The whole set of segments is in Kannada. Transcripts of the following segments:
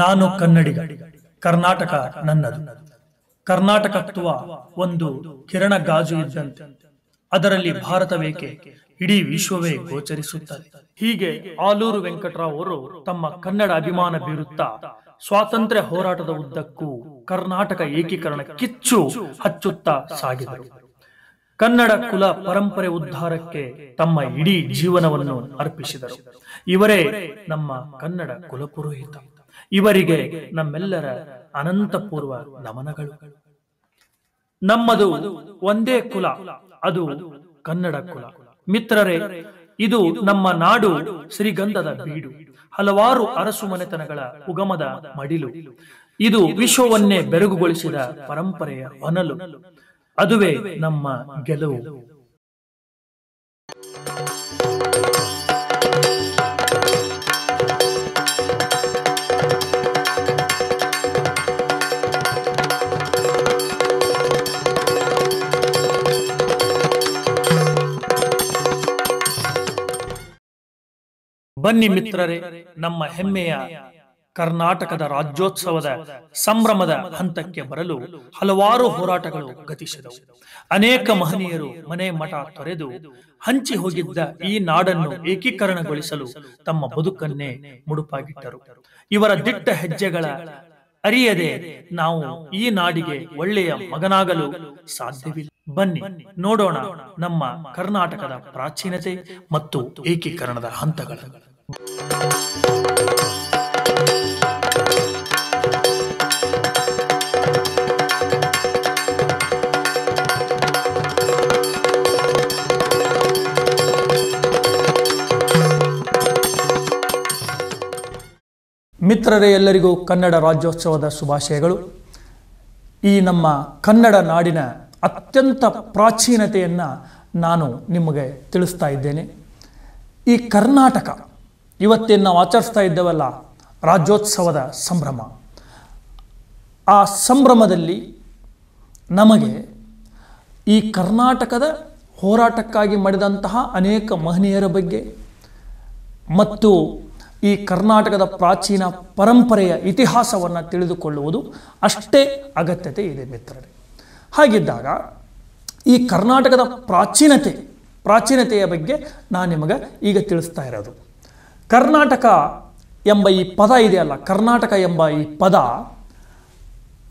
ನಾನು ಕನ್ನಡಿಗ ಕರ್ನಾಟಕ ನನ್ನದು ಕರ್ನಾಟಕತ್ವ ಒಂದು ಕಿರಣ ಗಾಜು ಇದ್ದಂತೆ ಅದರಲ್ಲಿ ಭಾರತವೇಕೆ ಇಡೀ ವಿಶ್ವವೇ ಗೋಚರಿಸುತ್ತದೆ ಹೀಗೆ ಆಲೂರು ವೆಂಕಟರಾವ್ ಅವರು ತಮ್ಮ ಕನ್ನಡ ಅಭಿಮಾನ ಬೀರುತ್ತಾ ಸ್ವಾತಂತ್ರ್ಯ ಹೋರಾಟದ ಉದ್ದಕ್ಕೂ ಕರ್ನಾಟಕ ಏಕೀಕರಣ ಕಿಚ್ಚು ಹಚ್ಚುತ್ತಾ ಸಾಗಿದರು ಕನ್ನಡ ಕುಲ ಪರಂಪರೆ ಉದ್ಧಾರಕ್ಕೆ ತಮ್ಮ ಇಡೀ ಜೀವನವನ್ನು ಅರ್ಪಿಸಿದರು ಇವರೇ ನಮ್ಮ ಕನ್ನಡ ಕುಲಪುರೋಹಿತ ಇವರಿಗೆ ನಮ್ಮೆಲ್ಲರ ಅನಂತಪೂರ್ವ ನಮನಗಳು ನಮ್ಮದು ಒಂದೇ ಕುಲ ಅದು ಕನ್ನಡ ಕುಲ ಮಿತ್ರರೇ ಇದು ನಮ್ಮ ನಾಡು ಶ್ರೀಗಂಧದ ಬೀಡು ಹಲವಾರು ಅರಸು ಮನೆತನಗಳ ಉಗಮದ ಮಡಿಲು ಇದು ವಿಶ್ವವನ್ನೇ ಬೆರಗುಗೊಳಿಸಿದ ಪರಂಪರೆಯ ಹೊನಲು ಅದುವೇ ನಮ್ಮ ಗೆಲುವು ಬನ್ನಿ ಮಿತ್ರರೇ ನಮ್ಮ ಹೆಮ್ಮೆಯ ಕರ್ನಾಟಕದ ರಾಜ್ಯೋತ್ಸವದ ಸಂಭ್ರಮದ ಹಂತಕ್ಕೆ ಬರಲು ಹಲವಾರು ಹೋರಾಟಗಳು ಗತಿಸಿದವು ಅನೇಕ ಮಹನೀಯರು ಮನೆ ಮಠ ತೊರೆದು ಹಂಚಿ ಹೋಗಿದ್ದ ಈ ನಾಡನ್ನು ಏಕೀಕರಣಗೊಳಿಸಲು ತಮ್ಮ ಬದುಕನ್ನೇ ಮುಡುಪಾಗಿಟ್ಟರು ಇವರ ದಿಟ್ಟ ಹೆಜ್ಜೆಗಳ ಅರಿಯದೆ ನಾವು ಈ ನಾಡಿಗೆ ಒಳ್ಳೆಯ ಮಗನಾಗಲು ಸಾಧ್ಯವಿಲ್ಲ ಬನ್ನಿ ನೋಡೋಣ ನಮ್ಮ ಕರ್ನಾಟಕದ ಪ್ರಾಚೀನತೆ ಮತ್ತು ಏಕೀಕರಣದ ಹಂತಗಳ ಮಿತ್ರರೇ ಎಲ್ಲರಿಗೂ ಕನ್ನಡ ರಾಜ್ಯೋತ್ಸವದ ಶುಭಾಶಯಗಳು ಈ ನಮ್ಮ ಕನ್ನಡ ನಾಡಿನ ಅತ್ಯಂತ ಪ್ರಾಚೀನತೆಯನ್ನು ನಾನು ನಿಮಗೆ ತಿಳಿಸ್ತಾ ಇದ್ದೇನೆ ಈ ಕರ್ನಾಟಕ ಇವತ್ತೇನು ನಾವು ಆಚರಿಸ್ತಾ ಇದ್ದೇವಲ್ಲ ರಾಜ್ಯೋತ್ಸವದ ಸಂಭ್ರಮ ಆ ಸಂಭ್ರಮದಲ್ಲಿ ನಮಗೆ ಈ ಕರ್ನಾಟಕದ ಹೋರಾಟಕ್ಕಾಗಿ ಮಾಡಿದಂತಹ ಅನೇಕ ಮಹನೀಯರ ಬಗ್ಗೆ ಮತ್ತು ಈ ಕರ್ನಾಟಕದ ಪ್ರಾಚೀನ ಪರಂಪರೆಯ ಇತಿಹಾಸವನ್ನು ತಿಳಿದುಕೊಳ್ಳುವುದು ಅಷ್ಟೇ ಅಗತ್ಯತೆ ಇದೆ ಮಿತ್ರರೇ ಹಾಗಿದ್ದಾಗ ಈ ಕರ್ನಾಟಕದ ಪ್ರಾಚೀನತೆ ಪ್ರಾಚೀನತೆಯ ಬಗ್ಗೆ ನಾನು ನಿಮಗೆ ಈಗ ತಿಳಿಸ್ತಾ ಇರೋದು ಕರ್ನಾಟಕ ಎಂಬ ಈ ಪದ ಇದೆಯಲ್ಲ ಕರ್ನಾಟಕ ಎಂಬ ಈ ಪದ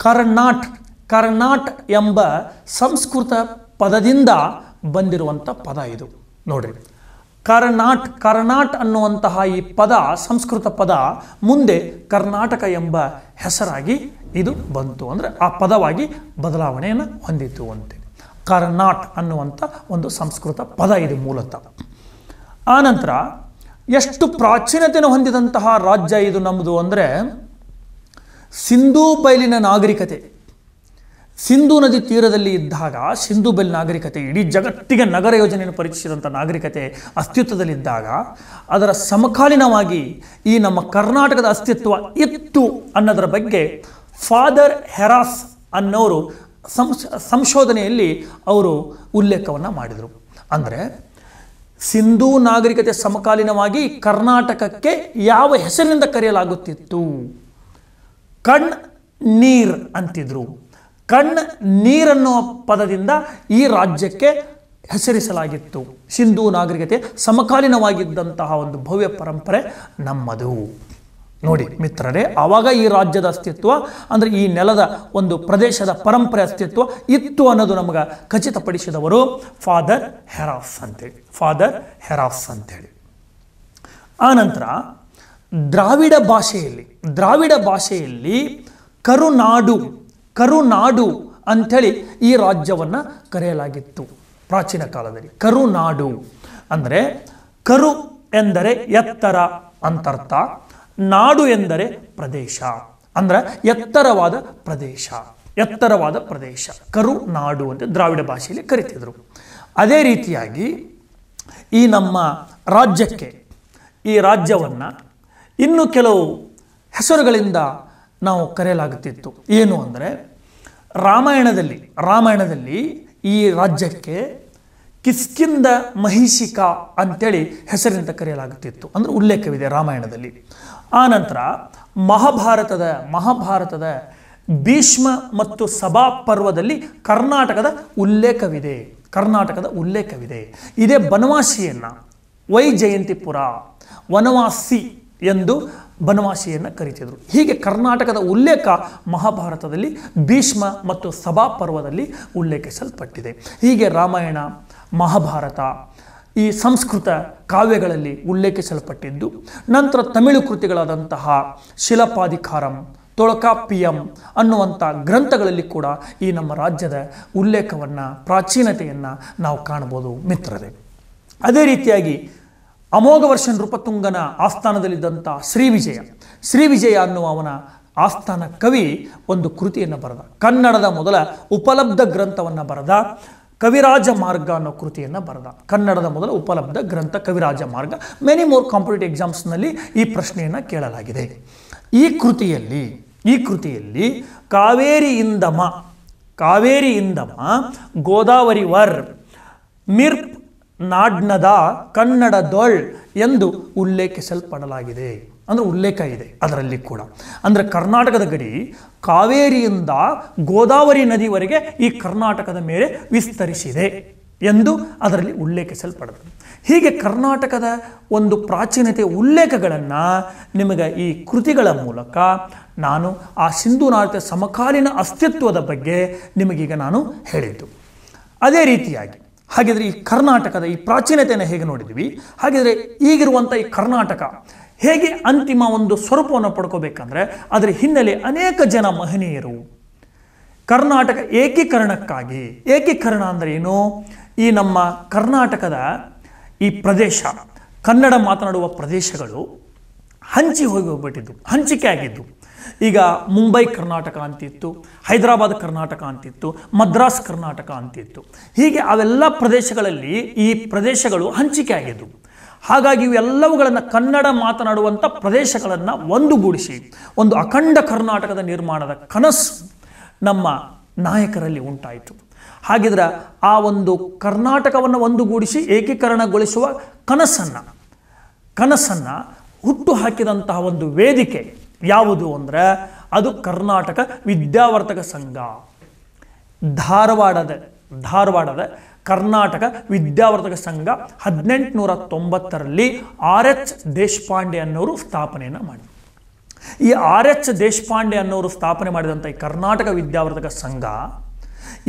ಕರ್ನಾಟ್ ಕರ್ನಾಟ್ ಎಂಬ ಸಂಸ್ಕೃತ ಪದದಿಂದ ಬಂದಿರುವಂಥ ಪದ ಇದು ನೋಡ್ರಿ ಕರ್ನಾಟ್ ಕರ್ನಾಟ್ ಅನ್ನುವಂತಹ ಈ ಪದ ಸಂಸ್ಕೃತ ಪದ ಮುಂದೆ ಕರ್ನಾಟಕ ಎಂಬ ಹೆಸರಾಗಿ ಇದು ಬಂತು ಅಂದರೆ ಆ ಪದವಾಗಿ ಬದಲಾವಣೆಯನ್ನು ಹೊಂದಿತು ಅಂತೇಳಿ ಕರ್ನಾಟ್ ಅನ್ನುವಂಥ ಒಂದು ಸಂಸ್ಕೃತ ಪದ ಇದು ಮೂಲತಃ ಆನಂತರ ಎಷ್ಟು ಪ್ರಾಚೀನತೆಯನ್ನು ಹೊಂದಿದಂತಹ ರಾಜ್ಯ ಇದು ನಮ್ಮದು ಅಂದರೆ ಸಿಂಧೂ ಬಯಲಿನ ನಾಗರಿಕತೆ ಸಿಂಧೂ ನದಿ ತೀರದಲ್ಲಿ ಇದ್ದಾಗ ಸಿಂಧೂ ಬೈಲ್ ನಾಗರಿಕತೆ ಇಡೀ ಜಗತ್ತಿಗೆ ನಗರ ಯೋಜನೆಯನ್ನು ಪರೀಕ್ಷಿಸಿದಂಥ ನಾಗರಿಕತೆ ಅಸ್ತಿತ್ವದಲ್ಲಿದ್ದಾಗ ಅದರ ಸಮಕಾಲೀನವಾಗಿ ಈ ನಮ್ಮ ಕರ್ನಾಟಕದ ಅಸ್ತಿತ್ವ ಇತ್ತು ಅನ್ನೋದರ ಬಗ್ಗೆ ಫಾದರ್ ಹೆರಾಸ್ ಅನ್ನೋರು ಸಂಶೋಧನೆಯಲ್ಲಿ ಅವರು ಉಲ್ಲೇಖವನ್ನು ಮಾಡಿದರು ಅಂದರೆ ಸಿಂಧೂ ನಾಗರಿಕತೆ ಸಮಕಾಲೀನವಾಗಿ ಕರ್ನಾಟಕಕ್ಕೆ ಯಾವ ಹೆಸರಿನಿಂದ ಕರೆಯಲಾಗುತ್ತಿತ್ತು ಕಣ್ ನೀರ್ ಅಂತಿದ್ರು ಕಣ್ ನೀರನ್ನೋ ಪದದಿಂದ ಈ ರಾಜ್ಯಕ್ಕೆ ಹೆಸರಿಸಲಾಗಿತ್ತು ಸಿಂಧೂ ನಾಗರಿಕತೆ ಸಮಕಾಲೀನವಾಗಿದ್ದಂತಹ ಒಂದು ಭವ್ಯ ಪರಂಪರೆ ನಮ್ಮದು ನೋಡಿ ಮಿತ್ರರೇ ಆವಾಗ ಈ ರಾಜ್ಯದ ಅಸ್ತಿತ್ವ ಅಂದರೆ ಈ ನೆಲದ ಒಂದು ಪ್ರದೇಶದ ಪರಂಪರೆ ಅಸ್ತಿತ್ವ ಇತ್ತು ಅನ್ನೋದು ನಮಗೆ ಖಚಿತಪಡಿಸಿದವರು ಫಾದರ್ ಹೆರಾಫ್ ಅಂತೇಳಿ ಫಾದರ್ ಹೆರಾಸ್ ಅಂತೇಳಿ ಆನಂತರ ದ್ರಾವಿಡ ಭಾಷೆಯಲ್ಲಿ ದ್ರಾವಿಡ ಭಾಷೆಯಲ್ಲಿ ಕರುನಾಡು ಕರುನಾಡು ಅಂಥೇಳಿ ಈ ರಾಜ್ಯವನ್ನು ಕರೆಯಲಾಗಿತ್ತು ಪ್ರಾಚೀನ ಕಾಲದಲ್ಲಿ ಕರುನಾಡು ಅಂದರೆ ಕರು ಎಂದರೆ ಎತ್ತರ ಅಂತರ್ಥ ನಾಡು ಎಂದರೆ ಪ್ರದೇಶ ಅಂದರೆ ಎತ್ತರವಾದ ಪ್ರದೇಶ ಎತ್ತರವಾದ ಪ್ರದೇಶ ಕರುನಾಡು ಅಂತ ದ್ರಾವಿಡ ಭಾಷೆಯಲ್ಲಿ ಕರಿತಿದ್ರು ಅದೇ ರೀತಿಯಾಗಿ ಈ ನಮ್ಮ ರಾಜ್ಯಕ್ಕೆ ಈ ರಾಜ್ಯವನ್ನು ಇನ್ನು ಕೆಲವು ಹೆಸರುಗಳಿಂದ ನಾವು ಕರೆಯಲಾಗುತ್ತಿತ್ತು ಏನು ಅಂದರೆ ರಾಮಾಯಣದಲ್ಲಿ ರಾಮಾಯಣದಲ್ಲಿ ಈ ರಾಜ್ಯಕ್ಕೆ ಕಿಸ್ಕಿಂದ ಮಹಿಷಿಕ ಅಂತೇಳಿ ಹೆಸರಿನಿಂದ ಕರೆಯಲಾಗುತ್ತಿತ್ತು ಅಂದರೆ ಉಲ್ಲೇಖವಿದೆ ರಾಮಾಯಣದಲ್ಲಿ ಆನಂತರ ಮಹಾಭಾರತದ ಮಹಾಭಾರತದ ಭೀಷ್ಮ ಮತ್ತು ಸಭಾ ಪರ್ವದಲ್ಲಿ ಕರ್ನಾಟಕದ ಉಲ್ಲೇಖವಿದೆ ಕರ್ನಾಟಕದ ಉಲ್ಲೇಖವಿದೆ ಇದೇ ಬನವಾಸಿಯನ್ನು ವೈ ಜಯಂತಿಪುರ ವನವಾಸಿ ಎಂದು ಬನವಾಸಿಯನ್ನು ಕರೀತಿದ್ರು ಹೀಗೆ ಕರ್ನಾಟಕದ ಉಲ್ಲೇಖ ಮಹಾಭಾರತದಲ್ಲಿ ಭೀಷ್ಮ ಮತ್ತು ಸಭಾ ಪರ್ವದಲ್ಲಿ ಉಲ್ಲೇಖಿಸಲ್ಪಟ್ಟಿದೆ ಹೀಗೆ ರಾಮಾಯಣ ಮಹಾಭಾರತ ಈ ಸಂಸ್ಕೃತ ಕಾವ್ಯಗಳಲ್ಲಿ ಉಲ್ಲೇಖಿಸಲ್ಪಟ್ಟಿದ್ದು ನಂತರ ತಮಿಳು ಕೃತಿಗಳಾದಂತಹ ಶಿಲಪಾಧಿಕಾರಂ ಎಂ ಅನ್ನುವಂಥ ಗ್ರಂಥಗಳಲ್ಲಿ ಕೂಡ ಈ ನಮ್ಮ ರಾಜ್ಯದ ಉಲ್ಲೇಖವನ್ನು ಪ್ರಾಚೀನತೆಯನ್ನು ನಾವು ಕಾಣ್ಬೋದು ಮಿತ್ರರೇ ಅದೇ ರೀತಿಯಾಗಿ ಅಮೋಘವರ್ಷನ್ ನೃಪತುಂಗನ ಆಸ್ಥಾನದಲ್ಲಿದ್ದಂಥ ಶ್ರೀ ಶ್ರೀ ವಿಜಯ ಅನ್ನುವ ಅವನ ಆಸ್ಥಾನ ಕವಿ ಒಂದು ಕೃತಿಯನ್ನು ಬರೆದ ಕನ್ನಡದ ಮೊದಲ ಉಪಲಬ್ಧ ಗ್ರಂಥವನ್ನು ಬರೆದ ಕವಿರಾಜ ಮಾರ್ಗ ಅನ್ನೋ ಕೃತಿಯನ್ನು ಬರೆದ ಕನ್ನಡದ ಮೊದಲ ಉಪಲಬ್ಧ ಗ್ರಂಥ ಕವಿರಾಜ ಮಾರ್ಗ ಮೆನಿ ಮೋರ್ ಕಾಂಪಿಟೇಟಿವ್ ಎಕ್ಸಾಮ್ಸ್ನಲ್ಲಿ ಈ ಪ್ರಶ್ನೆಯನ್ನು ಕೇಳಲಾಗಿದೆ ಈ ಕೃತಿಯಲ್ಲಿ ಈ ಕೃತಿಯಲ್ಲಿ ಕಾವೇರಿ ಇಂದಮ ಕಾವೇರಿ ಇಂದಮ ಗೋದಾವರಿ ವರ್ ಮಿರ್ಪ್ ನಾಡ್ನದ ಕನ್ನಡ ದೊಳ್ ಎಂದು ಉಲ್ಲೇಖಿಸಲ್ಪಡಲಾಗಿದೆ ಅಂದರೆ ಉಲ್ಲೇಖ ಇದೆ ಅದರಲ್ಲಿ ಕೂಡ ಅಂದರೆ ಕರ್ನಾಟಕದ ಗಡಿ ಕಾವೇರಿಯಿಂದ ಗೋದಾವರಿ ನದಿವರೆಗೆ ಈ ಕರ್ನಾಟಕದ ಮೇಲೆ ವಿಸ್ತರಿಸಿದೆ ಎಂದು ಅದರಲ್ಲಿ ಉಲ್ಲೇಖಿಸಲ್ಪಡದು ಹೀಗೆ ಕರ್ನಾಟಕದ ಒಂದು ಪ್ರಾಚೀನತೆ ಉಲ್ಲೇಖಗಳನ್ನು ನಿಮಗೆ ಈ ಕೃತಿಗಳ ಮೂಲಕ ನಾನು ಆ ಸಿಂಧು ನಾಟ್ಯ ಸಮಕಾಲೀನ ಅಸ್ತಿತ್ವದ ಬಗ್ಗೆ ನಿಮಗೀಗ ನಾನು ಹೇಳಿದ್ದು ಅದೇ ರೀತಿಯಾಗಿ ಹಾಗಿದ್ರೆ ಈ ಕರ್ನಾಟಕದ ಈ ಪ್ರಾಚೀನತೆಯನ್ನು ಹೇಗೆ ನೋಡಿದ್ವಿ ಹಾಗಿದ್ರೆ ಈಗಿರುವಂಥ ಈ ಕರ್ನಾಟಕ ಹೇಗೆ ಅಂತಿಮ ಒಂದು ಸ್ವರೂಪವನ್ನು ಪಡ್ಕೋಬೇಕಂದ್ರೆ ಅದರ ಹಿನ್ನೆಲೆ ಅನೇಕ ಜನ ಮಹನೀಯರು ಕರ್ನಾಟಕ ಏಕೀಕರಣಕ್ಕಾಗಿ ಏಕೀಕರಣ ಅಂದರೆ ಏನು ಈ ನಮ್ಮ ಕರ್ನಾಟಕದ ಈ ಪ್ರದೇಶ ಕನ್ನಡ ಮಾತನಾಡುವ ಪ್ರದೇಶಗಳು ಹಂಚಿ ಹೋಗಿ ಹೋಗ್ಬಿಟ್ಟಿದ್ದು ಹಂಚಿಕೆ ಆಗಿದ್ದು ಈಗ ಮುಂಬೈ ಕರ್ನಾಟಕ ಅಂತಿತ್ತು ಹೈದರಾಬಾದ್ ಕರ್ನಾಟಕ ಅಂತಿತ್ತು ಮದ್ರಾಸ್ ಕರ್ನಾಟಕ ಅಂತಿತ್ತು ಹೀಗೆ ಅವೆಲ್ಲ ಪ್ರದೇಶಗಳಲ್ಲಿ ಈ ಪ್ರದೇಶಗಳು ಹಂಚಿಕೆ ಆಗಿದ್ದು ಹಾಗಾಗಿ ಇವೆಲ್ಲವುಗಳನ್ನು ಕನ್ನಡ ಮಾತನಾಡುವಂಥ ಪ್ರದೇಶಗಳನ್ನು ಒಂದುಗೂಡಿಸಿ ಒಂದು ಅಖಂಡ ಕರ್ನಾಟಕದ ನಿರ್ಮಾಣದ ಕನಸು ನಮ್ಮ ನಾಯಕರಲ್ಲಿ ಉಂಟಾಯಿತು ಹಾಗಿದ್ರೆ ಆ ಒಂದು ಕರ್ನಾಟಕವನ್ನು ಒಂದುಗೂಡಿಸಿ ಏಕೀಕರಣಗೊಳಿಸುವ ಕನಸನ್ನು ಕನಸನ್ನು ಹುಟ್ಟು ಹಾಕಿದಂತಹ ಒಂದು ವೇದಿಕೆ ಯಾವುದು ಅಂದರೆ ಅದು ಕರ್ನಾಟಕ ವಿದ್ಯಾವರ್ತಕ ಸಂಘ ಧಾರವಾಡದ ಧಾರವಾಡದ ಕರ್ನಾಟಕ ವಿದ್ಯಾವರ್ಧಕ ಸಂಘ ಹದಿನೆಂಟುನೂರ ತೊಂಬತ್ತರಲ್ಲಿ ಆರ್ ಎಚ್ ದೇಶಪಾಂಡೆ ಅನ್ನೋರು ಸ್ಥಾಪನೆಯನ್ನು ಮಾಡಿ ಈ ಆರ್ ಎಚ್ ದೇಶಪಾಂಡೆ ಅನ್ನೋರು ಸ್ಥಾಪನೆ ಮಾಡಿದಂಥ ಈ ಕರ್ನಾಟಕ ವಿದ್ಯಾವರ್ಧಕ ಸಂಘ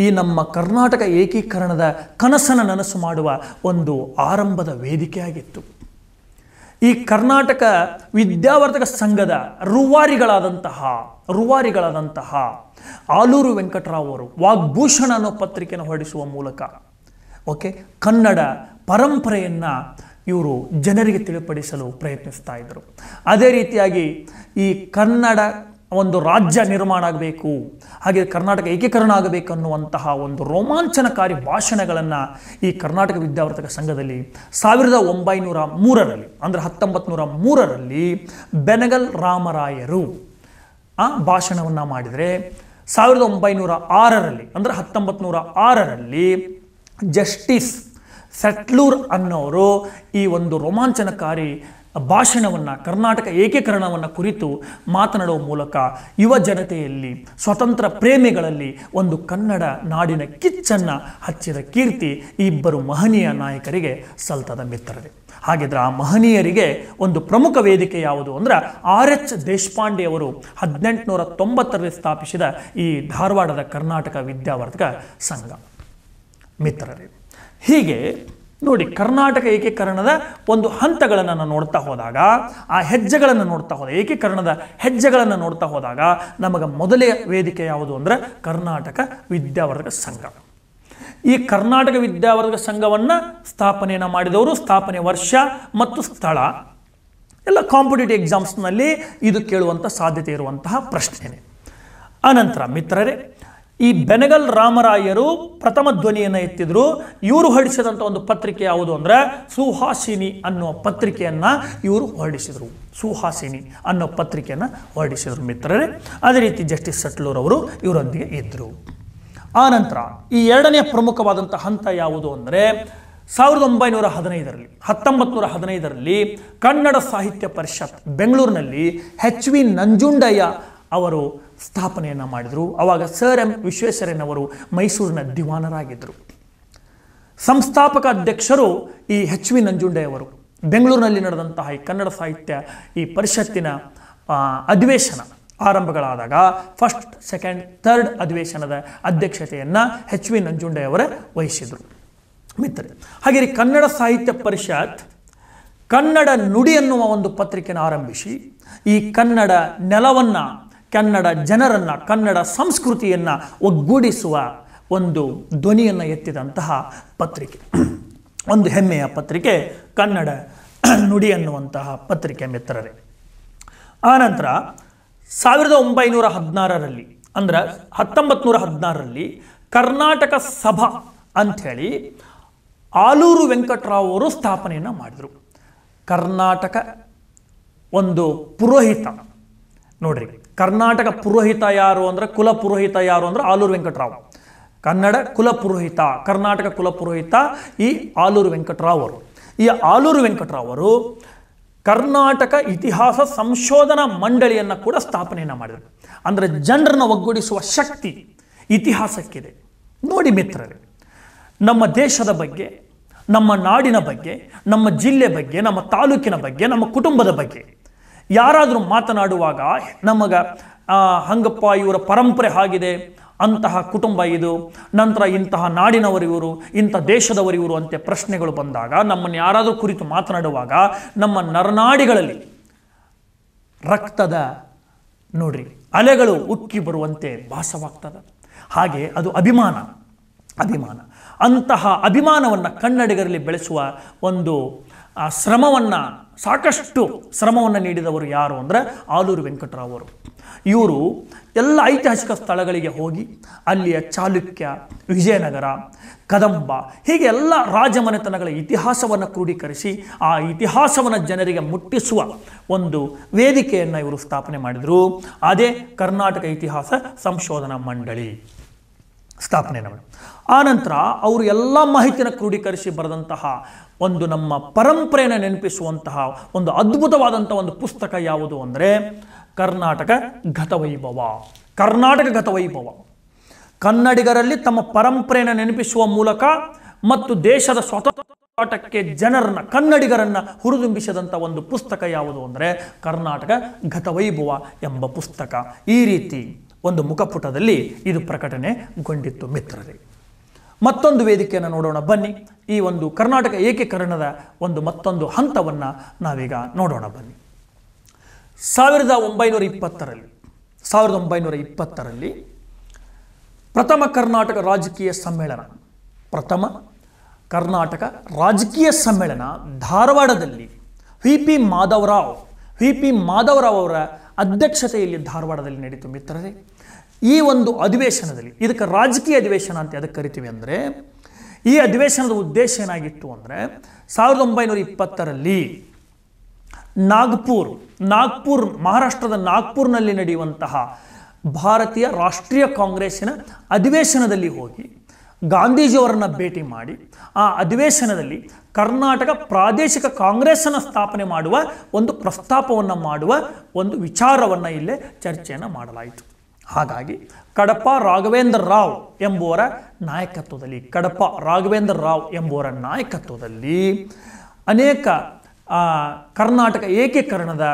ಈ ನಮ್ಮ ಕರ್ನಾಟಕ ಏಕೀಕರಣದ ಕನಸನ ನನಸು ಮಾಡುವ ಒಂದು ಆರಂಭದ ವೇದಿಕೆಯಾಗಿತ್ತು ಈ ಕರ್ನಾಟಕ ವಿದ್ಯಾವರ್ಧಕ ಸಂಘದ ರೂವಾರಿಗಳಾದಂತಹ ರುವಾರಿಗಳಾದಂತಹ ಆಲೂರು ವೆಂಕಟರಾವ್ ಅವರು ವಾಗ್ಭೂಷಣ ಅನ್ನೋ ಪತ್ರಿಕೆಯನ್ನು ಹೊರಡಿಸುವ ಮೂಲಕ ಓಕೆ ಕನ್ನಡ ಪರಂಪರೆಯನ್ನು ಇವರು ಜನರಿಗೆ ತಿಳಿಪಡಿಸಲು ಪ್ರಯತ್ನಿಸ್ತಾ ಇದ್ದರು ಅದೇ ರೀತಿಯಾಗಿ ಈ ಕನ್ನಡ ಒಂದು ರಾಜ್ಯ ನಿರ್ಮಾಣ ಆಗಬೇಕು ಹಾಗೆ ಕರ್ನಾಟಕ ಏಕೀಕರಣ ಆಗಬೇಕನ್ನುವಂತಹ ಒಂದು ರೋಮಾಂಚನಕಾರಿ ಭಾಷಣಗಳನ್ನು ಈ ಕರ್ನಾಟಕ ವಿದ್ಯಾವರ್ತಕ ಸಂಘದಲ್ಲಿ ಸಾವಿರದ ಒಂಬೈನೂರ ಮೂರರಲ್ಲಿ ಅಂದರೆ ಹತ್ತೊಂಬತ್ತು ನೂರ ಮೂರರಲ್ಲಿ ಬೆನಗಲ್ ರಾಮರಾಯರು ಆ ಭಾಷಣವನ್ನು ಮಾಡಿದರೆ ಸಾವಿರದ ಒಂಬೈನೂರ ಆರರಲ್ಲಿ ಅಂದರೆ ಹತ್ತೊಂಬತ್ತು ನೂರ ಆರರಲ್ಲಿ ಜಸ್ಟಿಸ್ ಸೆಟ್ಲೂರ್ ಅನ್ನೋರು ಈ ಒಂದು ರೋಮಾಂಚನಕಾರಿ ಭಾಷಣವನ್ನು ಕರ್ನಾಟಕ ಏಕೀಕರಣವನ್ನು ಕುರಿತು ಮಾತನಾಡುವ ಮೂಲಕ ಯುವ ಜನತೆಯಲ್ಲಿ ಸ್ವತಂತ್ರ ಪ್ರೇಮಿಗಳಲ್ಲಿ ಒಂದು ಕನ್ನಡ ನಾಡಿನ ಕಿಚ್ಚನ್ನು ಹಚ್ಚಿದ ಕೀರ್ತಿ ಇಬ್ಬರು ಮಹನೀಯ ನಾಯಕರಿಗೆ ಸಲ್ತದ ಮಿತ್ರರೇ ಹಾಗಿದ್ರೆ ಆ ಮಹನೀಯರಿಗೆ ಒಂದು ಪ್ರಮುಖ ವೇದಿಕೆ ಯಾವುದು ಅಂದ್ರೆ ಆರ್ ಎಚ್ ದೇಶಪಾಂಡೆ ಅವರು ಹದಿನೆಂಟುನೂರ ತೊಂಬತ್ತರಲ್ಲಿ ಸ್ಥಾಪಿಸಿದ ಈ ಧಾರವಾಡದ ಕರ್ನಾಟಕ ವಿದ್ಯಾವರ್ಧಕ ಸಂಘ ಮಿತ್ರರೇ ಹೀಗೆ ನೋಡಿ ಕರ್ನಾಟಕ ಏಕೀಕರಣದ ಒಂದು ಹಂತಗಳನ್ನು ನಾವು ನೋಡ್ತಾ ಹೋದಾಗ ಆ ಹೆಜ್ಜೆಗಳನ್ನು ನೋಡ್ತಾ ಹೋದ ಏಕೀಕರಣದ ಹೆಜ್ಜೆಗಳನ್ನು ನೋಡ್ತಾ ಹೋದಾಗ ನಮಗೆ ಮೊದಲೇ ವೇದಿಕೆ ಯಾವುದು ಅಂದರೆ ಕರ್ನಾಟಕ ವಿದ್ಯಾವರ್ಗ ಸಂಘ ಈ ಕರ್ನಾಟಕ ವಿದ್ಯಾವರ್ಗ ಸಂಘವನ್ನು ಸ್ಥಾಪನೆಯನ್ನು ಮಾಡಿದವರು ಸ್ಥಾಪನೆ ವರ್ಷ ಮತ್ತು ಸ್ಥಳ ಎಲ್ಲ ಕಾಂಪಿಟೇಟಿವ್ ಎಕ್ಸಾಮ್ಸ್ನಲ್ಲಿ ಇದು ಕೇಳುವಂಥ ಸಾಧ್ಯತೆ ಇರುವಂತಹ ಪ್ರಶ್ನೆ ಅನಂತರ ಮಿತ್ರರೇ ಈ ಬೆನಗಲ್ ರಾಮರಾಯರು ಪ್ರಥಮ ಧ್ವನಿಯನ್ನು ಎತ್ತಿದ್ರು ಇವರು ಹೊರಡಿಸಿದಂಥ ಒಂದು ಪತ್ರಿಕೆ ಯಾವುದು ಅಂದರೆ ಸುಹಾಸಿನಿ ಅನ್ನೋ ಪತ್ರಿಕೆಯನ್ನು ಇವರು ಹೊರಡಿಸಿದರು ಸುಹಾಸಿನಿ ಅನ್ನೋ ಪತ್ರಿಕೆಯನ್ನು ಹೊರಡಿಸಿದರು ಮಿತ್ರರೇ ಅದೇ ರೀತಿ ಜಸ್ಟಿಸ್ ಸಟ್ಲೂರ್ ಅವರು ಇವರೊಂದಿಗೆ ಇದ್ದರು ಆನಂತರ ಈ ಎರಡನೇ ಪ್ರಮುಖವಾದಂಥ ಹಂತ ಯಾವುದು ಅಂದರೆ ಸಾವಿರದ ಒಂಬೈನೂರ ಹದಿನೈದರಲ್ಲಿ ಹತ್ತೊಂಬತ್ತು ನೂರ ಹದಿನೈದರಲ್ಲಿ ಕನ್ನಡ ಸಾಹಿತ್ಯ ಪರಿಷತ್ ಬೆಂಗಳೂರಿನಲ್ಲಿ ಹೆಚ್ ವಿ ನಂಜುಂಡಯ್ಯ ಅವರು ಸ್ಥಾಪನೆಯನ್ನು ಮಾಡಿದರು ಆವಾಗ ಸರ್ ಎಂ ವಿಶ್ವೇಶ್ವರಯ್ಯನವರು ಮೈಸೂರಿನ ದಿವಾನರಾಗಿದ್ದರು ಸಂಸ್ಥಾಪಕ ಅಧ್ಯಕ್ಷರು ಈ ಹೆಚ್ ವಿ ನಂಜುಂಡೆಯವರು ಬೆಂಗಳೂರಿನಲ್ಲಿ ನಡೆದಂತಹ ಈ ಕನ್ನಡ ಸಾಹಿತ್ಯ ಈ ಪರಿಷತ್ತಿನ ಅಧಿವೇಶನ ಆರಂಭಗಳಾದಾಗ ಫಸ್ಟ್ ಸೆಕೆಂಡ್ ಥರ್ಡ್ ಅಧಿವೇಶನದ ಅಧ್ಯಕ್ಷತೆಯನ್ನು ಹೆಚ್ ವಿ ನಂಜುಂಡೆಯವರೇ ವಹಿಸಿದರು ಮಿತ್ರ ಹಾಗೆ ಕನ್ನಡ ಸಾಹಿತ್ಯ ಪರಿಷತ್ ಕನ್ನಡ ನುಡಿ ಎನ್ನುವ ಒಂದು ಪತ್ರಿಕೆಯನ್ನು ಆರಂಭಿಸಿ ಈ ಕನ್ನಡ ನೆಲವನ್ನು ಕನ್ನಡ ಜನರನ್ನು ಕನ್ನಡ ಸಂಸ್ಕೃತಿಯನ್ನು ಒಗ್ಗೂಡಿಸುವ ಒಂದು ಧ್ವನಿಯನ್ನು ಎತ್ತಿದಂತಹ ಪತ್ರಿಕೆ ಒಂದು ಹೆಮ್ಮೆಯ ಪತ್ರಿಕೆ ಕನ್ನಡ ನುಡಿ ಅನ್ನುವಂತಹ ಪತ್ರಿಕೆ ಮಿತ್ರರೇ ಆನಂತರ ಸಾವಿರದ ಒಂಬೈನೂರ ಹದಿನಾರರಲ್ಲಿ ಅಂದ್ರೆ ಹತ್ತೊಂಬತ್ತು ನೂರ ಹದಿನಾರರಲ್ಲಿ ಕರ್ನಾಟಕ ಸಭಾ ಅಂಥೇಳಿ ಆಲೂರು ವೆಂಕಟರಾವ್ ಅವರು ಸ್ಥಾಪನೆಯನ್ನು ಮಾಡಿದರು ಕರ್ನಾಟಕ ಒಂದು ಪುರೋಹಿತ ನೋಡ್ರಿ ಕರ್ನಾಟಕ ಪುರೋಹಿತ ಯಾರು ಅಂದ್ರೆ ಕುಲ ಪುರೋಹಿತ ಯಾರು ಅಂದ್ರೆ ಆಲೂರು ವೆಂಕಟರಾವ್ ಕನ್ನಡ ಕುಲ ಪುರೋಹಿತ ಕರ್ನಾಟಕ ಕುಲ ಪುರೋಹಿತ ಈ ಆಲೂರು ವೆಂಕಟರಾವ್ ಅವರು ಈ ಆಲೂರು ವೆಂಕಟರಾವ್ ಅವರು ಕರ್ನಾಟಕ ಇತಿಹಾಸ ಸಂಶೋಧನಾ ಮಂಡಳಿಯನ್ನು ಕೂಡ ಸ್ಥಾಪನೆಯನ್ನು ಮಾಡಿದರು ಅಂದರೆ ಜನರನ್ನು ಒಗ್ಗೂಡಿಸುವ ಶಕ್ತಿ ಇತಿಹಾಸಕ್ಕಿದೆ ನೋಡಿ ಮಿತ್ರರೇ ನಮ್ಮ ದೇಶದ ಬಗ್ಗೆ ನಮ್ಮ ನಾಡಿನ ಬಗ್ಗೆ ನಮ್ಮ ಜಿಲ್ಲೆ ಬಗ್ಗೆ ನಮ್ಮ ತಾಲೂಕಿನ ಬಗ್ಗೆ ನಮ್ಮ ಕುಟುಂಬದ ಬಗ್ಗೆ ಯಾರಾದರೂ ಮಾತನಾಡುವಾಗ ನಮಗೆ ಹಂಗಪ್ಪ ಇವರ ಪರಂಪರೆ ಆಗಿದೆ ಅಂತಹ ಕುಟುಂಬ ಇದು ನಂತರ ಇಂತಹ ನಾಡಿನವರಿವರು ಇಂಥ ದೇಶದವರಿವರು ಅಂತೆ ಪ್ರಶ್ನೆಗಳು ಬಂದಾಗ ನಮ್ಮನ್ನು ಯಾರಾದರೂ ಕುರಿತು ಮಾತನಾಡುವಾಗ ನಮ್ಮ ನರನಾಡಿಗಳಲ್ಲಿ ರಕ್ತದ ನೋಡ್ರಿ ಅಲೆಗಳು ಉಕ್ಕಿ ಬರುವಂತೆ ಭಾಸವಾಗ್ತದೆ ಹಾಗೆ ಅದು ಅಭಿಮಾನ ಅಭಿಮಾನ ಅಂತಹ ಅಭಿಮಾನವನ್ನು ಕನ್ನಡಿಗರಲ್ಲಿ ಬೆಳೆಸುವ ಒಂದು ಶ್ರಮವನ್ನು ಸಾಕಷ್ಟು ಶ್ರಮವನ್ನು ನೀಡಿದವರು ಯಾರು ಅಂದರೆ ಆಲೂರು ವೆಂಕಟರಾವ್ ಅವರು ಇವರು ಎಲ್ಲ ಐತಿಹಾಸಿಕ ಸ್ಥಳಗಳಿಗೆ ಹೋಗಿ ಅಲ್ಲಿಯ ಚಾಲುಕ್ಯ ವಿಜಯನಗರ ಕದಂಬ ಹೀಗೆ ಎಲ್ಲ ರಾಜಮನೆತನಗಳ ಇತಿಹಾಸವನ್ನು ಕ್ರೋಢೀಕರಿಸಿ ಆ ಇತಿಹಾಸವನ್ನು ಜನರಿಗೆ ಮುಟ್ಟಿಸುವ ಒಂದು ವೇದಿಕೆಯನ್ನು ಇವರು ಸ್ಥಾಪನೆ ಮಾಡಿದರು ಅದೇ ಕರ್ನಾಟಕ ಇತಿಹಾಸ ಸಂಶೋಧನಾ ಮಂಡಳಿ ಸ್ಥಾಪನೆ ಮಾಡಿ ಆನಂತರ ಅವರು ಎಲ್ಲ ಮಾಹಿತಿಯನ್ನು ಕ್ರೋಢೀಕರಿಸಿ ಬರೆದಂತಹ ಒಂದು ನಮ್ಮ ಪರಂಪರೆಯನ್ನು ನೆನಪಿಸುವಂತಹ ಒಂದು ಅದ್ಭುತವಾದಂಥ ಒಂದು ಪುಸ್ತಕ ಯಾವುದು ಅಂದರೆ ಕರ್ನಾಟಕ ಘತವೈಭವ ಕರ್ನಾಟಕ ಗತವೈಭವ ಕನ್ನಡಿಗರಲ್ಲಿ ತಮ್ಮ ಪರಂಪರೆಯನ್ನು ನೆನಪಿಸುವ ಮೂಲಕ ಮತ್ತು ದೇಶದ ಸ್ವತಂತ್ರ ಹೋರಾಟಕ್ಕೆ ಜನರನ್ನ ಕನ್ನಡಿಗರನ್ನು ಹುರಿದುಂಬಿಸಿದಂಥ ಒಂದು ಪುಸ್ತಕ ಯಾವುದು ಅಂದರೆ ಕರ್ನಾಟಕ ಗತವೈಭವ ಎಂಬ ಪುಸ್ತಕ ಈ ರೀತಿ ಒಂದು ಮುಖಪುಟದಲ್ಲಿ ಇದು ಪ್ರಕಟಣೆಗೊಂಡಿತ್ತು ಮಿತ್ರರೇ ಮತ್ತೊಂದು ವೇದಿಕೆಯನ್ನು ನೋಡೋಣ ಬನ್ನಿ ಈ ಒಂದು ಕರ್ನಾಟಕ ಏಕೀಕರಣದ ಒಂದು ಮತ್ತೊಂದು ಹಂತವನ್ನು ನಾವೀಗ ನೋಡೋಣ ಬನ್ನಿ ಸಾವಿರದ ಒಂಬೈನೂರ ಇಪ್ಪತ್ತರಲ್ಲಿ ಸಾವಿರದ ಒಂಬೈನೂರ ಇಪ್ಪತ್ತರಲ್ಲಿ ಪ್ರಥಮ ಕರ್ನಾಟಕ ರಾಜಕೀಯ ಸಮ್ಮೇಳನ ಪ್ರಥಮ ಕರ್ನಾಟಕ ರಾಜಕೀಯ ಸಮ್ಮೇಳನ ಧಾರವಾಡದಲ್ಲಿ V P Madhavrao V P Madhavrao ಅವರ ಅಧ್ಯಕ್ಷತೆಯಲ್ಲಿ ಧಾರವಾಡದಲ್ಲಿ ನಡೀತು ಮಿತ್ರರೇ ಈ ಒಂದು ಅಧಿವೇಶನದಲ್ಲಿ ಇದಕ್ಕೆ ರಾಜಕೀಯ ಅಧಿವೇಶನ ಅಂತ ಅದಕ್ಕೆ ಕರಿತೀವಿ ಅಂದರೆ ಈ ಅಧಿವೇಶನದ ಉದ್ದೇಶ ಏನಾಗಿತ್ತು ಅಂದರೆ ಸಾವಿರದ ಒಂಬೈನೂರ ಇಪ್ಪತ್ತರಲ್ಲಿ ನಾಗ್ಪುರ್ ನಾಗ್ಪುರ್ ಮಹಾರಾಷ್ಟ್ರದ ನಾಗ್ಪುರ್ನಲ್ಲಿ ನಡೆಯುವಂತಹ ಭಾರತೀಯ ರಾಷ್ಟ್ರೀಯ ಕಾಂಗ್ರೆಸ್ಸಿನ ಅಧಿವೇಶನದಲ್ಲಿ ಹೋಗಿ ಗಾಂಧೀಜಿಯವರನ್ನು ಭೇಟಿ ಮಾಡಿ ಆ ಅಧಿವೇಶನದಲ್ಲಿ ಕರ್ನಾಟಕ ಪ್ರಾದೇಶಿಕ ಕಾಂಗ್ರೆಸ್ಸನ್ನು ಸ್ಥಾಪನೆ ಮಾಡುವ ಒಂದು ಪ್ರಸ್ತಾಪವನ್ನು ಮಾಡುವ ಒಂದು ವಿಚಾರವನ್ನು ಇಲ್ಲೇ ಚರ್ಚೆಯನ್ನು ಮಾಡಲಾಯಿತು ಹಾಗಾಗಿ ಕಡಪ ರಾಘವೇಂದ್ರ ರಾವ್ ಎಂಬುವರ ನಾಯಕತ್ವದಲ್ಲಿ ಕಡಪ ರಾಘವೇಂದ್ರ ರಾವ್ ಎಂಬುವರ ನಾಯಕತ್ವದಲ್ಲಿ ಅನೇಕ ಕರ್ನಾಟಕ ಏಕೀಕರಣದ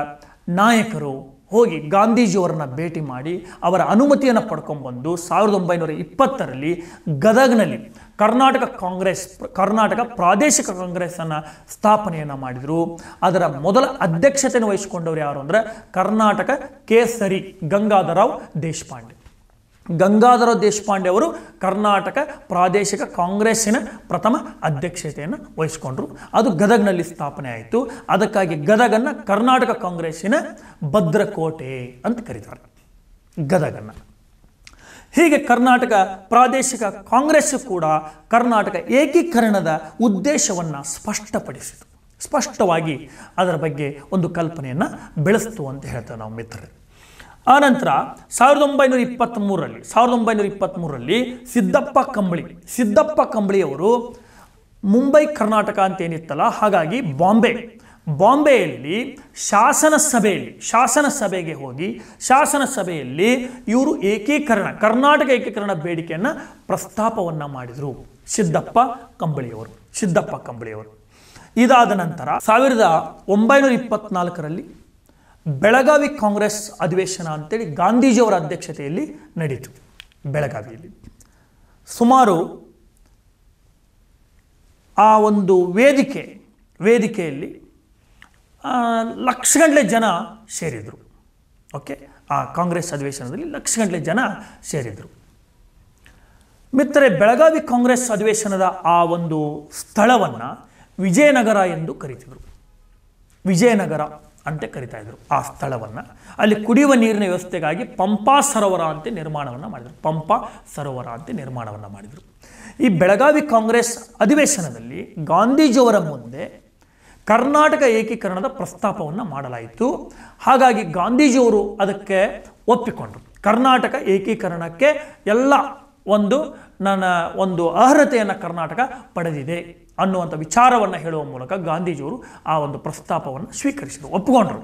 ನಾಯಕರು ಹೋಗಿ ಗಾಂಧೀಜಿಯವರನ್ನು ಭೇಟಿ ಮಾಡಿ ಅವರ ಅನುಮತಿಯನ್ನು ಪಡ್ಕೊಂಡ್ಬಂದು ಸಾವಿರದ ಒಂಬೈನೂರ ಇಪ್ಪತ್ತರಲ್ಲಿ ಗದಗನಲ್ಲಿ ಕರ್ನಾಟಕ ಕಾಂಗ್ರೆಸ್ ಕರ್ನಾಟಕ ಪ್ರಾದೇಶಿಕ ಕಾಂಗ್ರೆಸ್ಸನ್ನು ಸ್ಥಾಪನೆಯನ್ನು ಮಾಡಿದರು ಅದರ ಮೊದಲ ಅಧ್ಯಕ್ಷತೆಯನ್ನು ವಹಿಸಿಕೊಂಡವರು ಯಾರು ಅಂದರೆ ಕರ್ನಾಟಕ ಕೇಸರಿ ಗಂಗಾಧರಾವ್ ದೇಶಪಾಂಡೆ ಗಂಗಾಧರ ದೇಶಪಾಂಡೆ ಅವರು ಕರ್ನಾಟಕ ಪ್ರಾದೇಶಿಕ ಕಾಂಗ್ರೆಸ್ಸಿನ ಪ್ರಥಮ ಅಧ್ಯಕ್ಷತೆಯನ್ನು ವಹಿಸಿಕೊಂಡ್ರು ಅದು ಗದಗ್ನಲ್ಲಿ ಸ್ಥಾಪನೆ ಆಯಿತು ಅದಕ್ಕಾಗಿ ಗದಗನ್ನು ಕರ್ನಾಟಕ ಕಾಂಗ್ರೆಸ್ಸಿನ ಭದ್ರಕೋಟೆ ಅಂತ ಕರೀತಾರೆ ಗದಗನ್ನು ಹೀಗೆ ಕರ್ನಾಟಕ ಪ್ರಾದೇಶಿಕ ಕಾಂಗ್ರೆಸ್ ಕೂಡ ಕರ್ನಾಟಕ ಏಕೀಕರಣದ ಉದ್ದೇಶವನ್ನು ಸ್ಪಷ್ಟಪಡಿಸಿತು ಸ್ಪಷ್ಟವಾಗಿ ಅದರ ಬಗ್ಗೆ ಒಂದು ಕಲ್ಪನೆಯನ್ನು ಬೆಳೆಸ್ತು ಅಂತ ಹೇಳ್ತೇವೆ ನಾವು ಮಿತ್ರರು ಆನಂತರ ಸಾವಿರದ ಒಂಬೈನೂರ ಇಪ್ಪತ್ತ್ಮೂರರಲ್ಲಿ ಸಾವಿರದ ಒಂಬೈನೂರ ಇಪ್ಪತ್ತ್ಮೂರರಲ್ಲಿ ಸಿದ್ದಪ್ಪ ಕಂಬಳಿ ಸಿದ್ದಪ್ಪ ಕಂಬಳಿಯವರು ಮುಂಬೈ ಕರ್ನಾಟಕ ಅಂತ ಏನಿತ್ತಲ್ಲ ಹಾಗಾಗಿ ಬಾಂಬೆ ಬಾಂಬೆಯಲ್ಲಿ ಶಾಸನ ಸಭೆಯಲ್ಲಿ ಶಾಸನ ಸಭೆಗೆ ಹೋಗಿ ಶಾಸನ ಸಭೆಯಲ್ಲಿ ಇವರು ಏಕೀಕರಣ ಕರ್ನಾಟಕ ಏಕೀಕರಣ ಬೇಡಿಕೆಯನ್ನು ಪ್ರಸ್ತಾಪವನ್ನು ಮಾಡಿದರು ಸಿದ್ದಪ್ಪ ಕಂಬಳಿಯವರು ಸಿದ್ದಪ್ಪ ಕಂಬಳಿಯವರು ಇದಾದ ನಂತರ ಸಾವಿರದ ಒಂಬೈನೂರ ಇಪ್ಪತ್ನಾಲ್ಕರಲ್ಲಿ ಬೆಳಗಾವಿ ಕಾಂಗ್ರೆಸ್ ಅಧಿವೇಶನ ಅಂತೇಳಿ ಗಾಂಧೀಜಿಯವರ ಅಧ್ಯಕ್ಷತೆಯಲ್ಲಿ ನಡೀತು ಬೆಳಗಾವಿಯಲ್ಲಿ ಸುಮಾರು ಆ ಒಂದು ವೇದಿಕೆ ವೇದಿಕೆಯಲ್ಲಿ ಲಕ್ಷಗಟ್ಟಲೆ ಜನ ಸೇರಿದರು ಓಕೆ ಆ ಕಾಂಗ್ರೆಸ್ ಅಧಿವೇಶನದಲ್ಲಿ ಲಕ್ಷಗಟ್ಟಲೆ ಜನ ಸೇರಿದರು ಮಿತ್ರರೆ ಬೆಳಗಾವಿ ಕಾಂಗ್ರೆಸ್ ಅಧಿವೇಶನದ ಆ ಒಂದು ಸ್ಥಳವನ್ನು ವಿಜಯನಗರ ಎಂದು ಕರೀತಿದ್ರು ವಿಜಯನಗರ ಅಂತ ಕರಿತಾ ಇದ್ರು ಆ ಸ್ಥಳವನ್ನು ಅಲ್ಲಿ ಕುಡಿಯುವ ನೀರಿನ ವ್ಯವಸ್ಥೆಗಾಗಿ ಪಂಪಾ ಸರೋವರ ಅಂತ ನಿರ್ಮಾಣವನ್ನು ಮಾಡಿದರು ಪಂಪಾ ಸರೋವರ ಅಂತ ನಿರ್ಮಾಣವನ್ನು ಮಾಡಿದರು ಈ ಬೆಳಗಾವಿ ಕಾಂಗ್ರೆಸ್ ಅಧಿವೇಶನದಲ್ಲಿ ಗಾಂಧೀಜಿಯವರ ಮುಂದೆ ಕರ್ನಾಟಕ ಏಕೀಕರಣದ ಪ್ರಸ್ತಾಪವನ್ನು ಮಾಡಲಾಯಿತು ಹಾಗಾಗಿ ಗಾಂಧೀಜಿಯವರು ಅದಕ್ಕೆ ಒಪ್ಪಿಕೊಂಡರು ಕರ್ನಾಟಕ ಏಕೀಕರಣಕ್ಕೆ ಎಲ್ಲ ಒಂದು ನನ್ನ ಒಂದು ಅರ್ಹತೆಯನ್ನು ಕರ್ನಾಟಕ ಪಡೆದಿದೆ ಅನ್ನುವಂಥ ವಿಚಾರವನ್ನು ಹೇಳುವ ಮೂಲಕ ಗಾಂಧೀಜಿಯವರು ಆ ಒಂದು ಪ್ರಸ್ತಾಪವನ್ನು ಸ್ವೀಕರಿಸಿದರು ಒಪ್ಪಿಕೊಂಡರು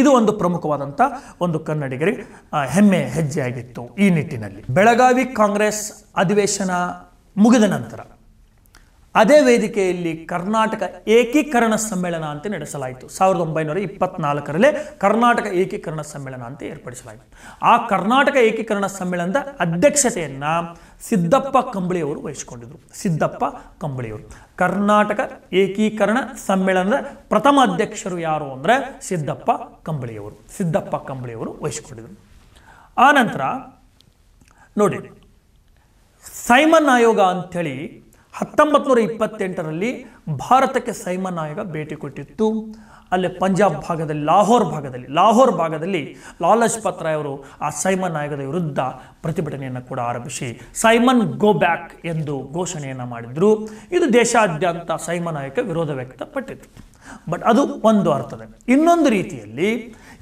ಇದು ಒಂದು ಪ್ರಮುಖವಾದಂಥ ಒಂದು ಕನ್ನಡಿಗರಿಗೆ ಹೆಮ್ಮೆ ಹೆಜ್ಜೆಯಾಗಿತ್ತು ಈ ನಿಟ್ಟಿನಲ್ಲಿ ಬೆಳಗಾವಿ ಕಾಂಗ್ರೆಸ್ ಅಧಿವೇಶನ ಮುಗಿದ ನಂತರ ಅದೇ ವೇದಿಕೆಯಲ್ಲಿ ಕರ್ನಾಟಕ ಏಕೀಕರಣ ಸಮ್ಮೇಳನ ಅಂತ ನಡೆಸಲಾಯಿತು ಸಾವಿರದ ಒಂಬೈನೂರ ಇಪ್ಪತ್ನಾಲ್ಕರಲ್ಲೇ ಕರ್ನಾಟಕ ಏಕೀಕರಣ ಸಮ್ಮೇಳನ ಅಂತ ಏರ್ಪಡಿಸಲಾಯಿತು ಆ ಕರ್ನಾಟಕ ಏಕೀಕರಣ ಸಮ್ಮೇಳನದ ಅಧ್ಯಕ್ಷತೆಯನ್ನು ಸಿದ್ದಪ್ಪ ಕಂಬಳಿಯವರು ವಹಿಸಿಕೊಂಡಿದ್ರು ಸಿದ್ದಪ್ಪ ಕಂಬಳಿಯವರು ಕರ್ನಾಟಕ ಏಕೀಕರಣ ಸಮ್ಮೇಳನದ ಪ್ರಥಮ ಅಧ್ಯಕ್ಷರು ಯಾರು ಅಂದರೆ ಸಿದ್ದಪ್ಪ ಕಂಬಳಿಯವರು ಸಿದ್ದಪ್ಪ ಕಂಬಳಿಯವರು ವಹಿಸಿಕೊಂಡಿದ್ದರು ಆನಂತರ ನೋಡಿ ಸೈಮನ್ ಆಯೋಗ ಅಂಥೇಳಿ ಹತ್ತೊಂಬತ್ತು ಇಪ್ಪತ್ತೆಂಟರಲ್ಲಿ ಭಾರತಕ್ಕೆ ಸೈಮನ್ ಆಯೋಗ ಭೇಟಿ ಕೊಟ್ಟಿತ್ತು ಅಲ್ಲೇ ಪಂಜಾಬ್ ಭಾಗದಲ್ಲಿ ಲಾಹೋರ್ ಭಾಗದಲ್ಲಿ ಲಾಹೋರ್ ಭಾಗದಲ್ಲಿ ಲಾಲಜ್ ಅವರು ಆ ಸೈಮನ್ ಆಯೋಗದ ವಿರುದ್ಧ ಪ್ರತಿಭಟನೆಯನ್ನು ಕೂಡ ಆರಂಭಿಸಿ ಸೈಮನ್ ಗೋ ಬ್ಯಾಕ್ ಎಂದು ಘೋಷಣೆಯನ್ನು ಮಾಡಿದರು ಇದು ದೇಶಾದ್ಯಂತ ಸೈಮನ್ ಆಯೋಗಕ್ಕೆ ವಿರೋಧ ವ್ಯಕ್ತಪಟ್ಟಿತ್ತು ಬಟ್ ಅದು ಒಂದು ಅರ್ಥದ ಇನ್ನೊಂದು ರೀತಿಯಲ್ಲಿ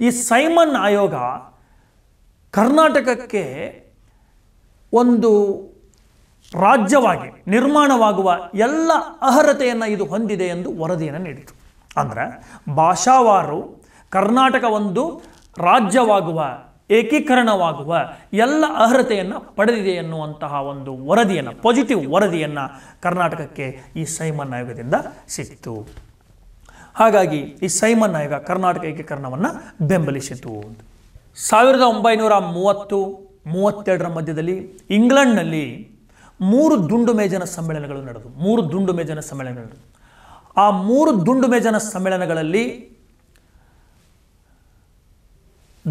ಈ ಸೈಮನ್ ಆಯೋಗ ಕರ್ನಾಟಕಕ್ಕೆ ಒಂದು ರಾಜ್ಯವಾಗಿ ನಿರ್ಮಾಣವಾಗುವ ಎಲ್ಲ ಅರ್ಹತೆಯನ್ನು ಇದು ಹೊಂದಿದೆ ಎಂದು ವರದಿಯನ್ನು ನೀಡಿತು ಅಂದರೆ ಭಾಷಾವಾರು ಕರ್ನಾಟಕ ಒಂದು ರಾಜ್ಯವಾಗುವ ಏಕೀಕರಣವಾಗುವ ಎಲ್ಲ ಅರ್ಹತೆಯನ್ನು ಪಡೆದಿದೆ ಎನ್ನುವಂತಹ ಒಂದು ವರದಿಯನ್ನು ಪಾಸಿಟಿವ್ ವರದಿಯನ್ನು ಕರ್ನಾಟಕಕ್ಕೆ ಈ ಸೈಮನ್ ಆಯೋಗದಿಂದ ಸಿಕ್ತು ಹಾಗಾಗಿ ಈ ಸೈಮನ್ ಆಯೋಗ ಕರ್ನಾಟಕ ಏಕೀಕರಣವನ್ನು ಬೆಂಬಲಿಸಿತು ಸಾವಿರದ ಒಂಬೈನೂರ ಮೂವತ್ತು ಮೂವತ್ತೆರಡರ ಮಧ್ಯದಲ್ಲಿ ಇಂಗ್ಲೆಂಡ್ನಲ್ಲಿ ಮೂರು ದುಂಡು ಮೇಜನ ಸಮ್ಮೇಳನಗಳು ನಡೆದು ಮೂರು ದುಂಡು ಮೇಜನ ಸಮ್ಮೇಳನಗಳು ಆ ಮೂರು ದುಂಡು ಮೇಜನ ಸಮ್ಮೇಳನಗಳಲ್ಲಿ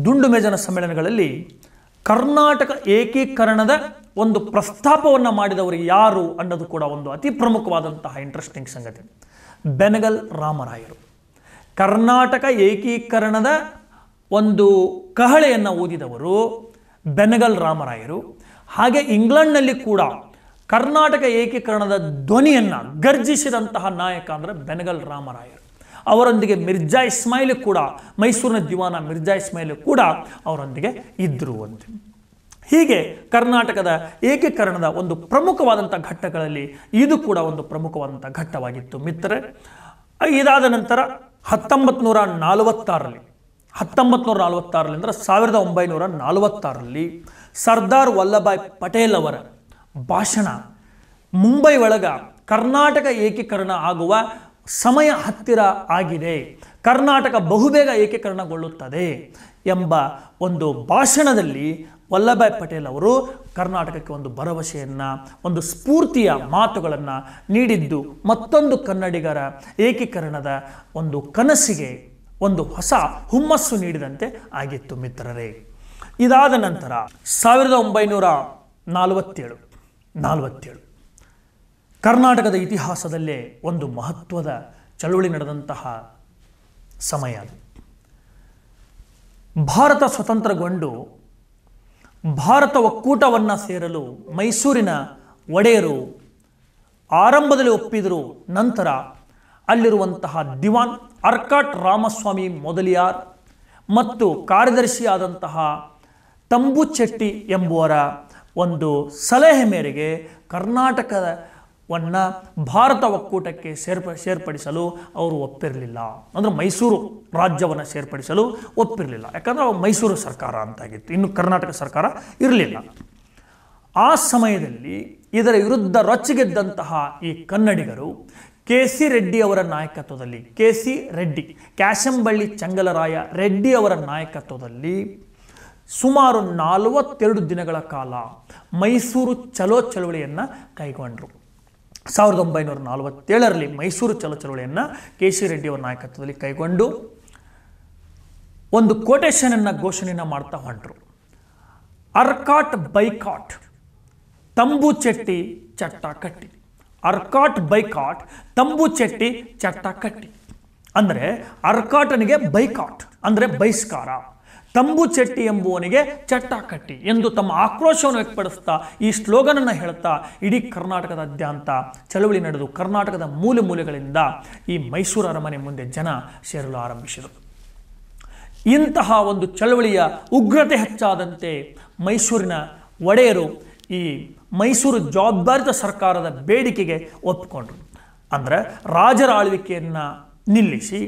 ದುಂಡು ಮೇಜನ ಸಮ್ಮೇಳನಗಳಲ್ಲಿ ಕರ್ನಾಟಕ ಏಕೀಕರಣದ ಒಂದು ಪ್ರಸ್ತಾಪವನ್ನು ಮಾಡಿದವರು ಯಾರು ಅನ್ನೋದು ಕೂಡ ಒಂದು ಅತಿ ಪ್ರಮುಖವಾದಂತಹ ಇಂಟ್ರೆಸ್ಟಿಂಗ್ ಸಂಗತಿ ಬೆನಗಲ್ ರಾಮರಾಯರು ಕರ್ನಾಟಕ ಏಕೀಕರಣದ ಒಂದು ಕಹಳೆಯನ್ನು ಓದಿದವರು ಬೆನಗಲ್ ರಾಮರಾಯರು ಹಾಗೆ ಇಂಗ್ಲೆಂಡ್ನಲ್ಲಿ ಕೂಡ ಕರ್ನಾಟಕ ಏಕೀಕರಣದ ಧ್ವನಿಯನ್ನು ಗರ್ಜಿಸಿದಂತಹ ನಾಯಕ ಅಂದರೆ ಬೆನಗಲ್ ರಾಮರಾಯರು ಅವರೊಂದಿಗೆ ಮಿರ್ಜಾ ಇಸ್ಮಾಯಿಲ್ ಕೂಡ ಮೈಸೂರಿನ ದಿವಾನ ಮಿರ್ಜಾ ಇಸ್ಮಾಯಿಲ್ ಕೂಡ ಅವರೊಂದಿಗೆ ಇದ್ದರು ಅಂತ ಹೀಗೆ ಕರ್ನಾಟಕದ ಏಕೀಕರಣದ ಒಂದು ಪ್ರಮುಖವಾದಂಥ ಘಟ್ಟಗಳಲ್ಲಿ ಇದು ಕೂಡ ಒಂದು ಪ್ರಮುಖವಾದಂಥ ಘಟ್ಟವಾಗಿತ್ತು ಮಿತ್ರ ಇದಾದ ನಂತರ ಹತ್ತೊಂಬತ್ತು ನೂರ ನಲವತ್ತಾರರಲ್ಲಿ ಹತ್ತೊಂಬತ್ತು ನೂರ ನಲವತ್ತಾರರಲ್ಲಿ ಅಂದರೆ ಸಾವಿರದ ಒಂಬೈನೂರ ನಲವತ್ತಾರರಲ್ಲಿ ಸರ್ದಾರ್ ವಲ್ಲಭಾಯ್ ಪಟೇಲ್ ಅವರ ಭಾಷಣ ಮುಂಬೈ ಒಳಗ ಕರ್ನಾಟಕ ಏಕೀಕರಣ ಆಗುವ ಸಮಯ ಹತ್ತಿರ ಆಗಿದೆ ಕರ್ನಾಟಕ ಬಹುಬೇಗ ಏಕೀಕರಣಗೊಳ್ಳುತ್ತದೆ ಎಂಬ ಒಂದು ಭಾಷಣದಲ್ಲಿ ವಲ್ಲಭಾಯ್ ಪಟೇಲ್ ಅವರು ಕರ್ನಾಟಕಕ್ಕೆ ಒಂದು ಭರವಸೆಯನ್ನು ಒಂದು ಸ್ಫೂರ್ತಿಯ ಮಾತುಗಳನ್ನು ನೀಡಿದ್ದು ಮತ್ತೊಂದು ಕನ್ನಡಿಗರ ಏಕೀಕರಣದ ಒಂದು ಕನಸಿಗೆ ಒಂದು ಹೊಸ ಹುಮ್ಮಸ್ಸು ನೀಡಿದಂತೆ ಆಗಿತ್ತು ಮಿತ್ರರೇ ಇದಾದ ನಂತರ ಸಾವಿರದ ಒಂಬೈನೂರ ನಲವತ್ತೇಳು ನಲವತ್ತೇಳು ಕರ್ನಾಟಕದ ಇತಿಹಾಸದಲ್ಲೇ ಒಂದು ಮಹತ್ವದ ಚಳುವಳಿ ನಡೆದಂತಹ ಸಮಯ ಅದು ಭಾರತ ಸ್ವತಂತ್ರಗೊಂಡು ಭಾರತ ಒಕ್ಕೂಟವನ್ನು ಸೇರಲು ಮೈಸೂರಿನ ಒಡೆಯರು ಆರಂಭದಲ್ಲಿ ಒಪ್ಪಿದರು ನಂತರ ಅಲ್ಲಿರುವಂತಹ ದಿವಾನ್ ಅರ್ಕಾಟ್ ರಾಮಸ್ವಾಮಿ ಮೊದಲಿಯಾರ್ ಮತ್ತು ಕಾರ್ಯದರ್ಶಿಯಾದಂತಹ ತಂಬುಚೆಟ್ಟಿ ಎಂಬುವರ ಒಂದು ಸಲಹೆ ಮೇರೆಗೆ ಕರ್ನಾಟಕವನ್ನು ಭಾರತ ಒಕ್ಕೂಟಕ್ಕೆ ಸೇರ್ಪ ಸೇರ್ಪಡಿಸಲು ಅವರು ಒಪ್ಪಿರಲಿಲ್ಲ ಅಂದರೆ ಮೈಸೂರು ರಾಜ್ಯವನ್ನು ಸೇರ್ಪಡಿಸಲು ಒಪ್ಪಿರಲಿಲ್ಲ ಯಾಕಂದರೆ ಮೈಸೂರು ಸರ್ಕಾರ ಅಂತಾಗಿತ್ತು ಇನ್ನು ಕರ್ನಾಟಕ ಸರ್ಕಾರ ಇರಲಿಲ್ಲ ಆ ಸಮಯದಲ್ಲಿ ಇದರ ವಿರುದ್ಧ ರೊಚ್ಚಿಗೆದ್ದಂತಹ ಈ ಕನ್ನಡಿಗರು ಕೆ ಸಿ ರೆಡ್ಡಿ ಅವರ ನಾಯಕತ್ವದಲ್ಲಿ ಕೆ ಸಿ ರೆಡ್ಡಿ ಕ್ಯಾಶಂಬಳ್ಳಿ ಚಂಗಲರಾಯ ರೆಡ್ಡಿ ಅವರ ನಾಯಕತ್ವದಲ್ಲಿ ಸುಮಾರು ನಲವತ್ತೆರಡು ದಿನಗಳ ಕಾಲ ಮೈಸೂರು ಚಲೋ ಚಳವಳಿಯನ್ನು ಕೈಗೊಂಡರು ಸಾವಿರದ ಒಂಬೈನೂರ ನಲವತ್ತೇಳರಲ್ಲಿ ಮೈಸೂರು ಚಲೋ ಚಳವಳಿಯನ್ನು ಕೆ ಸಿ ರೆಡ್ಡಿಯವರ ನಾಯಕತ್ವದಲ್ಲಿ ಕೈಗೊಂಡು ಒಂದು ಕೋಟೇಶನನ್ನು ಘೋಷಣೆಯನ್ನು ಮಾಡ್ತಾ ಹೊಂಟರು ಅರ್ಕಾಟ್ ಬೈಕಾಟ್ ತಂಬು ಚಟ್ಟಿ ಚಟ್ಟ ಕಟ್ಟಿ ಅರ್ಕಾಟ್ ಬೈಕಾಟ್ ತಂಬು ಚಟ್ಟಿ ಚಟ್ಟ ಕಟ್ಟಿ ಅಂದರೆ ಅರ್ಕಾಟನಿಗೆ ಬೈಕಾಟ್ ಅಂದರೆ ಬಹಿಷ್ಕಾರ ತಂಬು ಚಟ್ಟಿ ಎಂಬುವನಿಗೆ ಚಟ್ಟ ಎಂದು ತಮ್ಮ ಆಕ್ರೋಶವನ್ನು ವ್ಯಕ್ತಪಡಿಸ್ತಾ ಈ ಸ್ಲೋಗನನ್ನು ಹೇಳ್ತಾ ಇಡೀ ಕರ್ನಾಟಕದಾದ್ಯಂತ ಚಳವಳಿ ನಡೆದು ಕರ್ನಾಟಕದ ಮೂಲೆ ಮೂಲೆಗಳಿಂದ ಈ ಮೈಸೂರು ಅರಮನೆ ಮುಂದೆ ಜನ ಸೇರಲು ಆರಂಭಿಸಿದರು ಇಂತಹ ಒಂದು ಚಳವಳಿಯ ಉಗ್ರತೆ ಹೆಚ್ಚಾದಂತೆ ಮೈಸೂರಿನ ಒಡೆಯರು ಈ ಮೈಸೂರು ಜವಾಬ್ದಾರಿತ ಸರ್ಕಾರದ ಬೇಡಿಕೆಗೆ ಒಪ್ಪಿಕೊಂಡರು ಅಂದರೆ ರಾಜರ ಆಳ್ವಿಕೆಯನ್ನು ನಿಲ್ಲಿಸಿ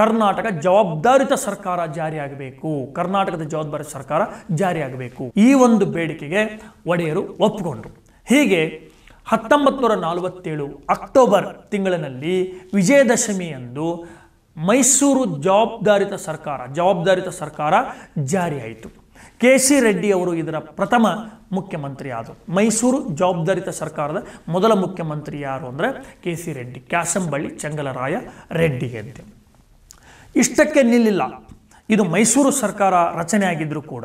ಕರ್ನಾಟಕ ಜವಾಬ್ದಾರಿತ ಸರ್ಕಾರ ಜಾರಿಯಾಗಬೇಕು ಕರ್ನಾಟಕದ ಜವಾಬ್ದಾರಿ ಸರ್ಕಾರ ಜಾರಿಯಾಗಬೇಕು ಈ ಒಂದು ಬೇಡಿಕೆಗೆ ಒಡೆಯರು ಒಪ್ಪಿಕೊಂಡರು ಹೀಗೆ ಹತ್ತೊಂಬತ್ತು ನೂರ ಅಕ್ಟೋಬರ್ ತಿಂಗಳಿನಲ್ಲಿ ವಿಜಯದಶಮಿ ಎಂದು ಮೈಸೂರು ಜವಾಬ್ದಾರಿತ ಸರ್ಕಾರ ಜವಾಬ್ದಾರಿತ ಸರ್ಕಾರ ಜಾರಿಯಾಯಿತು ಕೆ ಸಿ ರೆಡ್ಡಿ ಅವರು ಇದರ ಪ್ರಥಮ ಮುಖ್ಯಮಂತ್ರಿ ಆದರು ಮೈಸೂರು ಜವಾಬ್ದಾರಿತ ಸರ್ಕಾರದ ಮೊದಲ ಮುಖ್ಯಮಂತ್ರಿ ಯಾರು ಅಂದರೆ ಕೆ ಸಿ ರೆಡ್ಡಿ ಕ್ಯಾಸಂಬಳ್ಳಿ ಚಂಗಲರಾಯ ರೆಡ್ಡಿ ಅಂತ ಇಷ್ಟಕ್ಕೆ ನಿಲ್ಲಿಲ್ಲ ಇದು ಮೈಸೂರು ಸರ್ಕಾರ ಆಗಿದ್ದರೂ ಕೂಡ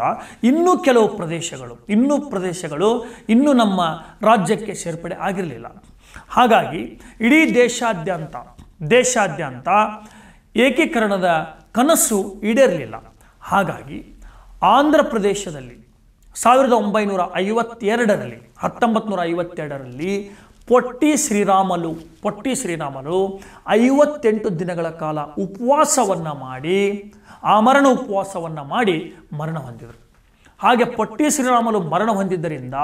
ಇನ್ನೂ ಕೆಲವು ಪ್ರದೇಶಗಳು ಇನ್ನೂ ಪ್ರದೇಶಗಳು ಇನ್ನೂ ನಮ್ಮ ರಾಜ್ಯಕ್ಕೆ ಸೇರ್ಪಡೆ ಆಗಿರಲಿಲ್ಲ ಹಾಗಾಗಿ ಇಡೀ ದೇಶಾದ್ಯಂತ ದೇಶಾದ್ಯಂತ ಏಕೀಕರಣದ ಕನಸು ಈಡೇರಲಿಲ್ಲ ಹಾಗಾಗಿ ಆಂಧ್ರ ಪ್ರದೇಶದಲ್ಲಿ ಸಾವಿರದ ಒಂಬೈನೂರ ಐವತ್ತೆರಡರಲ್ಲಿ ಹತ್ತೊಂಬತ್ತು ನೂರ ಐವತ್ತೆರಡರಲ್ಲಿ ಪೊಟ್ಟಿ ಶ್ರೀರಾಮಲು ಪೊಟ್ಟಿ ಶ್ರೀರಾಮಲು ಐವತ್ತೆಂಟು ದಿನಗಳ ಕಾಲ ಉಪವಾಸವನ್ನು ಮಾಡಿ ಆಮರಣ ಉಪವಾಸವನ್ನು ಮಾಡಿ ಮರಣ ಹೊಂದಿದರು ಹಾಗೆ ಪೊಟ್ಟಿ ಶ್ರೀರಾಮಲು ಮರಣ ಹೊಂದಿದ್ದರಿಂದ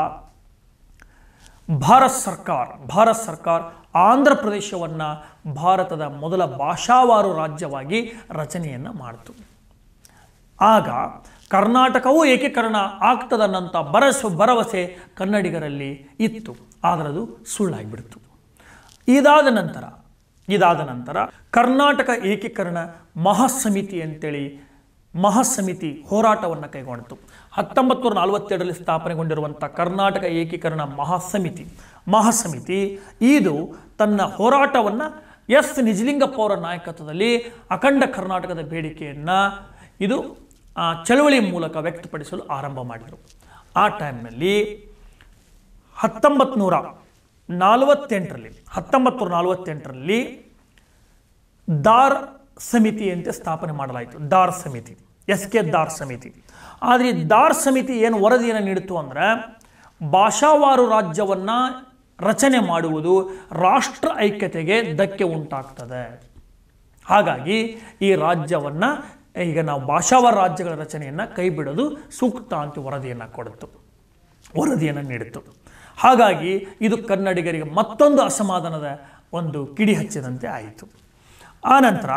ಭಾರತ ಸರ್ಕಾರ ಭಾರತ ಸರ್ಕಾರ ಆಂಧ್ರ ಪ್ರದೇಶವನ್ನು ಭಾರತದ ಮೊದಲ ಭಾಷಾವಾರು ರಾಜ್ಯವಾಗಿ ರಚನೆಯನ್ನು ಮಾಡಿತು ಆಗ ಕರ್ನಾಟಕವೂ ಏಕೀಕರಣ ಆಗ್ತದನ್ನಂಥ ಬರಸ ಭರವಸೆ ಕನ್ನಡಿಗರಲ್ಲಿ ಇತ್ತು ಆದರೆ ಅದು ಸುಳ್ಳಾಗಿಬಿಡ್ತು ಇದಾದ ನಂತರ ಇದಾದ ನಂತರ ಕರ್ನಾಟಕ ಏಕೀಕರಣ ಮಹಾಸಮಿತಿ ಅಂತೇಳಿ ಮಹಾಸಮಿತಿ ಹೋರಾಟವನ್ನು ಕೈಗೊಂಡಿತು ಹತ್ತೊಂಬತ್ತು ನೂರ ನಲವತ್ತೆರಡರಲ್ಲಿ ಸ್ಥಾಪನೆಗೊಂಡಿರುವಂಥ ಕರ್ನಾಟಕ ಏಕೀಕರಣ ಮಹಾಸಮಿತಿ ಮಹಾಸಮಿತಿ ಇದು ತನ್ನ ಹೋರಾಟವನ್ನು ಎಸ್ ನಿಜಲಿಂಗಪ್ಪ ಅವರ ನಾಯಕತ್ವದಲ್ಲಿ ಅಖಂಡ ಕರ್ನಾಟಕದ ಬೇಡಿಕೆಯನ್ನು ಇದು ಚಳವಳಿ ಮೂಲಕ ವ್ಯಕ್ತಪಡಿಸಲು ಆರಂಭ ಮಾಡಿದರು ಆ ಟೈಮ್ನಲ್ಲಿ ಹತ್ತೊಂಬತ್ತು ನೂರ ನಲವತ್ತೆಂಟರಲ್ಲಿ ಹತ್ತೊಂಬತ್ತು ನೂರ ನಲವತ್ತೆಂಟರಲ್ಲಿ ದಾರ್ ಸಮಿತಿಯಂತೆ ಸ್ಥಾಪನೆ ಮಾಡಲಾಯಿತು ದಾರ್ ಸಮಿತಿ ಎಸ್ ಕೆ ದಾರ್ ಸಮಿತಿ ಆದರೆ ದಾರ್ ಸಮಿತಿ ಏನು ವರದಿಯನ್ನು ನೀಡಿತು ಅಂದರೆ ಭಾಷಾವಾರು ರಾಜ್ಯವನ್ನು ರಚನೆ ಮಾಡುವುದು ರಾಷ್ಟ್ರ ಐಕ್ಯತೆಗೆ ಧಕ್ಕೆ ಉಂಟಾಗ್ತದೆ ಹಾಗಾಗಿ ಈ ರಾಜ್ಯವನ್ನು ಈಗ ನಾವು ಭಾಷಾವಾರು ರಾಜ್ಯಗಳ ರಚನೆಯನ್ನು ಕೈಬಿಡೋದು ಸೂಕ್ತ ಅಂತ ವರದಿಯನ್ನು ಕೊಡಿತು ವರದಿಯನ್ನು ನೀಡಿತು ಹಾಗಾಗಿ ಇದು ಕನ್ನಡಿಗರಿಗೆ ಮತ್ತೊಂದು ಅಸಮಾಧಾನದ ಒಂದು ಕಿಡಿ ಹಚ್ಚಿದಂತೆ ಆಯಿತು ಆನಂತರ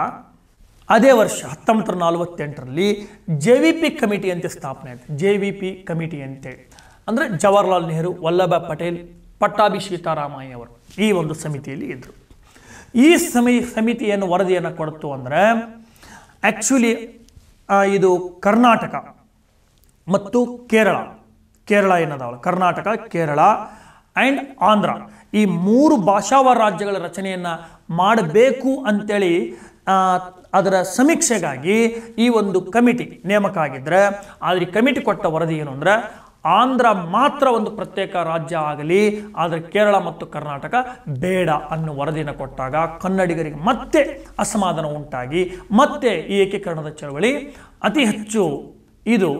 ಅದೇ ವರ್ಷ ಹತ್ತೊಂಬತ್ತು ನಲವತ್ತೆಂಟರಲ್ಲಿ ಜೆ ವಿ ಪಿ ಕಮಿಟಿ ಅಂತ ಸ್ಥಾಪನೆ ಆಯಿತು ಜೆ ವಿ ಪಿ ಕಮಿಟಿ ಅಂತೇಳಿ ಅಂದರೆ ಜವಾಹರ್ಲಾಲ್ ನೆಹರು ವಲ್ಲಭ ಪಟೇಲ್ ಪಟ್ಟಾಭಿ ಸೀತಾರಾಮಯ್ಯ ಅವರು ಈ ಒಂದು ಸಮಿತಿಯಲ್ಲಿ ಇದ್ದರು ಈ ಸಮಿ ಸಮಿತಿಯನ್ನು ವರದಿಯನ್ನು ಕೊಡ್ತು ಅಂದರೆ ಆ್ಯಕ್ಚುಲಿ ಇದು ಕರ್ನಾಟಕ ಮತ್ತು ಕೇರಳ ಕೇರಳ ಏನದಾವಲ್ಲ ಕರ್ನಾಟಕ ಕೇರಳ ಆ್ಯಂಡ್ ಆಂಧ್ರ ಈ ಮೂರು ಭಾಷಾವ ರಾಜ್ಯಗಳ ರಚನೆಯನ್ನು ಮಾಡಬೇಕು ಅಂತೇಳಿ ಅದರ ಸಮೀಕ್ಷೆಗಾಗಿ ಈ ಒಂದು ಕಮಿಟಿ ನೇಮಕ ಆಗಿದ್ದರೆ ಆದರೆ ಕಮಿಟಿ ಕೊಟ್ಟ ವರದಿ ಏನು ಅಂದರೆ ಆಂಧ್ರ ಮಾತ್ರ ಒಂದು ಪ್ರತ್ಯೇಕ ರಾಜ್ಯ ಆಗಲಿ ಆದರೆ ಕೇರಳ ಮತ್ತು ಕರ್ನಾಟಕ ಬೇಡ ಅನ್ನೋ ವರದಿನ ಕೊಟ್ಟಾಗ ಕನ್ನಡಿಗರಿಗೆ ಮತ್ತೆ ಅಸಮಾಧಾನ ಉಂಟಾಗಿ ಮತ್ತೆ ಈ ಏಕೀಕರಣದ ಚಳವಳಿ ಅತಿ ಹೆಚ್ಚು ಇದು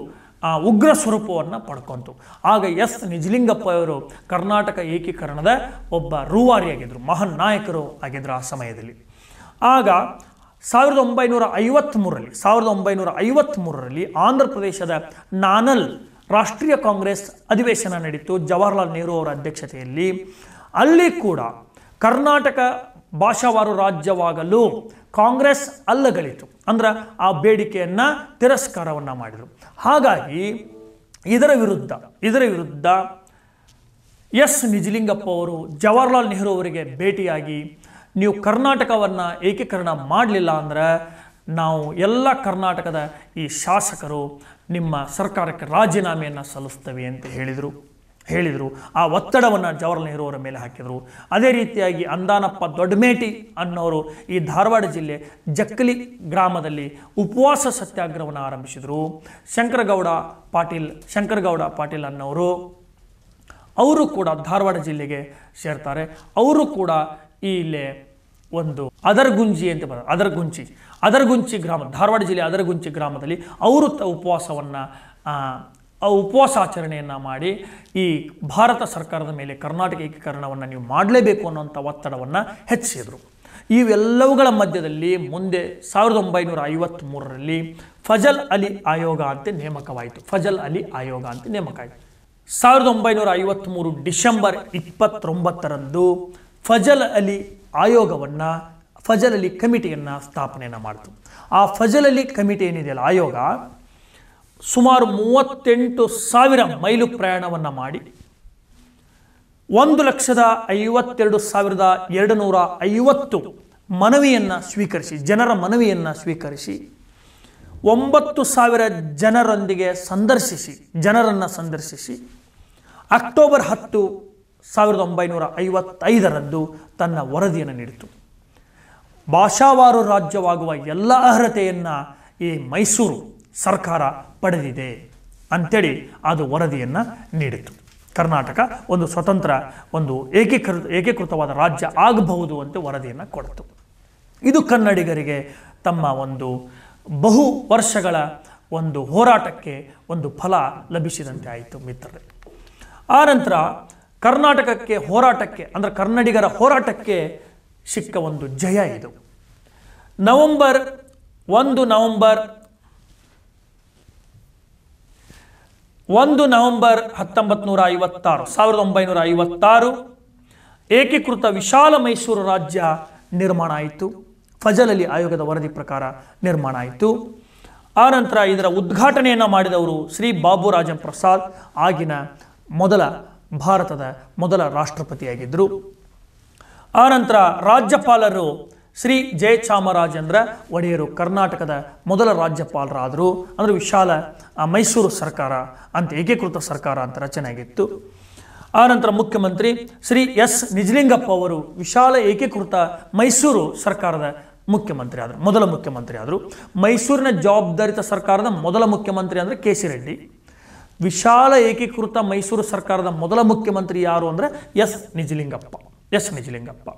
ಆ ಉಗ್ರ ಸ್ವರೂಪವನ್ನು ಪಡ್ಕೊಂತು ಆಗ ಎಸ್ ನಿಜಲಿಂಗಪ್ಪ ಅವರು ಕರ್ನಾಟಕ ಏಕೀಕರಣದ ಒಬ್ಬ ರೂವಾರಿಯಾಗಿದ್ದರು ಮಹಾನ್ ನಾಯಕರು ಆಗಿದ್ದರು ಆ ಸಮಯದಲ್ಲಿ ಆಗ ಸಾವಿರದ ಒಂಬೈನೂರ ಐವತ್ತ್ಮೂರರಲ್ಲಿ ಸಾವಿರದ ಒಂಬೈನೂರ ಐವತ್ತ್ಮೂರರಲ್ಲಿ ಆಂಧ್ರ ಪ್ರದೇಶದ ನಾನಲ್ ರಾಷ್ಟ್ರೀಯ ಕಾಂಗ್ರೆಸ್ ಅಧಿವೇಶನ ನಡೀತು ಜವಾಹರ್ಲಾಲ್ ನೆಹರು ಅವರ ಅಧ್ಯಕ್ಷತೆಯಲ್ಲಿ ಅಲ್ಲಿ ಕೂಡ ಕರ್ನಾಟಕ ಭಾಷಾವಾರು ರಾಜ್ಯವಾಗಲು ಕಾಂಗ್ರೆಸ್ ಅಲ್ಲಗಳಿತು ಅಂದ್ರೆ ಆ ಬೇಡಿಕೆಯನ್ನು ತಿರಸ್ಕಾರವನ್ನು ಮಾಡಿದರು ಹಾಗಾಗಿ ಇದರ ವಿರುದ್ಧ ಇದರ ವಿರುದ್ಧ ಎಸ್ ನಿಜಲಿಂಗಪ್ಪ ಅವರು ಜವಾಹರ್ಲಾಲ್ ನೆಹರು ಅವರಿಗೆ ಭೇಟಿಯಾಗಿ ನೀವು ಕರ್ನಾಟಕವನ್ನು ಏಕೀಕರಣ ಮಾಡಲಿಲ್ಲ ಅಂದರೆ ನಾವು ಎಲ್ಲ ಕರ್ನಾಟಕದ ಈ ಶಾಸಕರು ನಿಮ್ಮ ಸರ್ಕಾರಕ್ಕೆ ರಾಜೀನಾಮೆಯನ್ನು ಸಲ್ಲಿಸ್ತೇವೆ ಅಂತ ಹೇಳಿದರು ಹೇಳಿದರು ಆ ಒತ್ತಡವನ್ನು ಜವಾಹರ್ಲಾಲ್ ನೆಹರು ಅವರ ಮೇಲೆ ಹಾಕಿದರು ಅದೇ ರೀತಿಯಾಗಿ ಅಂದಾನಪ್ಪ ದೊಡ್ಡಮೇಟಿ ಅನ್ನೋರು ಈ ಧಾರವಾಡ ಜಿಲ್ಲೆ ಜಕ್ಕಲಿ ಗ್ರಾಮದಲ್ಲಿ ಉಪವಾಸ ಸತ್ಯಾಗ್ರಹವನ್ನು ಆರಂಭಿಸಿದರು ಶಂಕರಗೌಡ ಪಾಟೀಲ್ ಶಂಕರಗೌಡ ಪಾಟೀಲ್ ಅನ್ನೋರು ಅವರು ಕೂಡ ಧಾರವಾಡ ಜಿಲ್ಲೆಗೆ ಸೇರ್ತಾರೆ ಅವರು ಕೂಡ ಇಲ್ಲೇ ಒಂದು ಅದರ್ಗುಂಜಿ ಅಂತ ಬರ ಅದರ್ಗುಂಚಿ ಅದರ್ಗುಂಚಿ ಗ್ರಾಮ ಧಾರವಾಡ ಜಿಲ್ಲೆ ಅದರ್ಗುಂಚಿ ಗ್ರಾಮದಲ್ಲಿ ಅವರು ತ ಉಪವಾಸವನ್ನು ಆ ಉಪವಾಸ ಆಚರಣೆಯನ್ನು ಮಾಡಿ ಈ ಭಾರತ ಸರ್ಕಾರದ ಮೇಲೆ ಕರ್ನಾಟಕ ಏಕೀಕರಣವನ್ನು ನೀವು ಮಾಡಲೇಬೇಕು ಅನ್ನೋಂಥ ಒತ್ತಡವನ್ನು ಹೆಚ್ಚಿಸಿದರು ಇವೆಲ್ಲವುಗಳ ಮಧ್ಯದಲ್ಲಿ ಮುಂದೆ ಸಾವಿರದ ಒಂಬೈನೂರ ಐವತ್ತ್ಮೂರರಲ್ಲಿ ಫಜಲ್ ಅಲಿ ಆಯೋಗ ಅಂತ ನೇಮಕವಾಯಿತು ಫಜಲ್ ಅಲಿ ಆಯೋಗ ಅಂತ ನೇಮಕ ಆಯಿತು ಸಾವಿರದ ಒಂಬೈನೂರ ಐವತ್ತ್ಮೂರು ಡಿಸೆಂಬರ್ ಇಪ್ಪತ್ತೊಂಬತ್ತರಂದು ಫಜಲ್ ಅಲಿ ಆಯೋಗವನ್ನು ಫಜಲ್ ಅಲಿ ಕಮಿಟಿಯನ್ನು ಸ್ಥಾಪನೆಯನ್ನು ಮಾಡಿತು ಆ ಫಜಲ್ ಅಲಿ ಕಮಿಟಿ ಏನಿದೆಯಲ್ಲ ಆಯೋಗ ಸುಮಾರು ಮೂವತ್ತೆಂಟು ಸಾವಿರ ಮೈಲು ಪ್ರಯಾಣವನ್ನು ಮಾಡಿ ಒಂದು ಲಕ್ಷದ ಐವತ್ತೆರಡು ಸಾವಿರದ ಎರಡು ನೂರ ಐವತ್ತು ಮನವಿಯನ್ನು ಸ್ವೀಕರಿಸಿ ಜನರ ಮನವಿಯನ್ನು ಸ್ವೀಕರಿಸಿ ಒಂಬತ್ತು ಸಾವಿರ ಜನರೊಂದಿಗೆ ಸಂದರ್ಶಿಸಿ ಜನರನ್ನು ಸಂದರ್ಶಿಸಿ ಅಕ್ಟೋಬರ್ ಹತ್ತು ಸಾವಿರದ ಒಂಬೈನೂರ ಐವತ್ತೈದರಂದು ತನ್ನ ವರದಿಯನ್ನು ನೀಡಿತು ಭಾಷಾವಾರು ರಾಜ್ಯವಾಗುವ ಎಲ್ಲ ಅರ್ಹತೆಯನ್ನು ಈ ಮೈಸೂರು ಸರ್ಕಾರ ಪಡೆದಿದೆ ಅಂಥೇಳಿ ಅದು ವರದಿಯನ್ನು ನೀಡಿತು ಕರ್ನಾಟಕ ಒಂದು ಸ್ವತಂತ್ರ ಒಂದು ಏಕೀಕೃತ ಏಕೀಕೃತವಾದ ರಾಜ್ಯ ಆಗಬಹುದು ಅಂತ ವರದಿಯನ್ನು ಕೊಡ್ತು ಇದು ಕನ್ನಡಿಗರಿಗೆ ತಮ್ಮ ಒಂದು ಬಹು ವರ್ಷಗಳ ಒಂದು ಹೋರಾಟಕ್ಕೆ ಒಂದು ಫಲ ಲಭಿಸಿದಂತೆ ಆಯಿತು ಮಿತ್ರರೇ ನಂತರ ಕರ್ನಾಟಕಕ್ಕೆ ಹೋರಾಟಕ್ಕೆ ಅಂದರೆ ಕನ್ನಡಿಗರ ಹೋರಾಟಕ್ಕೆ ಸಿಕ್ಕ ಒಂದು ಜಯ ಇದು ನವಂಬರ್ ಒಂದು ನವಂಬರ್ ಒಂದು ನವೆಂಬರ್ ಹತ್ತೊಂಬತ್ತು ನೂರ ಐವತ್ತಾರು ಸಾವಿರದ ಒಂಬೈನೂರ ಐವತ್ತಾರು ಏಕೀಕೃತ ವಿಶಾಲ ಮೈಸೂರು ರಾಜ್ಯ ನಿರ್ಮಾಣ ಆಯಿತು ಅಲಿ ಆಯೋಗದ ವರದಿ ಪ್ರಕಾರ ನಿರ್ಮಾಣ ಆಯಿತು ಆ ನಂತರ ಇದರ ಉದ್ಘಾಟನೆಯನ್ನು ಮಾಡಿದವರು ಶ್ರೀ ಬಾಬುರಾಜನ್ ಪ್ರಸಾದ್ ಆಗಿನ ಮೊದಲ ಭಾರತದ ಮೊದಲ ರಾಷ್ಟ್ರಪತಿಯಾಗಿದ್ದರು ಆನಂತರ ರಾಜ್ಯಪಾಲರು ಶ್ರೀ ಜಯಚಾಮರಾಜೇಂದ್ರ ಒಡೆಯರು ಕರ್ನಾಟಕದ ಮೊದಲ ರಾಜ್ಯಪಾಲರಾದರು ಅಂದರೆ ವಿಶಾಲ ಮೈಸೂರು ಸರ್ಕಾರ ಅಂತ ಏಕೀಕೃತ ಸರ್ಕಾರ ಅಂತ ರಚನೆ ಆಗಿತ್ತು ಆನಂತರ ಮುಖ್ಯಮಂತ್ರಿ ಶ್ರೀ ಎಸ್ ನಿಜಲಿಂಗಪ್ಪ ಅವರು ವಿಶಾಲ ಏಕೀಕೃತ ಮೈಸೂರು ಸರ್ಕಾರದ ಮುಖ್ಯಮಂತ್ರಿ ಆದರು ಮೊದಲ ಮುಖ್ಯಮಂತ್ರಿ ಆದರು ಮೈಸೂರಿನ ಜವಾಬ್ದಾರಿತ ಸರ್ಕಾರದ ಮೊದಲ ಮುಖ್ಯಮಂತ್ರಿ ಅಂದರೆ ಕೆ ಸಿ ರೆಡ್ಡಿ ವಿಶಾಲ ಏಕೀಕೃತ ಮೈಸೂರು ಸರ್ಕಾರದ ಮೊದಲ ಮುಖ್ಯಮಂತ್ರಿ ಯಾರು ಅಂದರೆ ಎಸ್ ನಿಜಲಿಂಗಪ್ಪ ಎಸ್ ನಿಜಲಿಂಗಪ್ಪ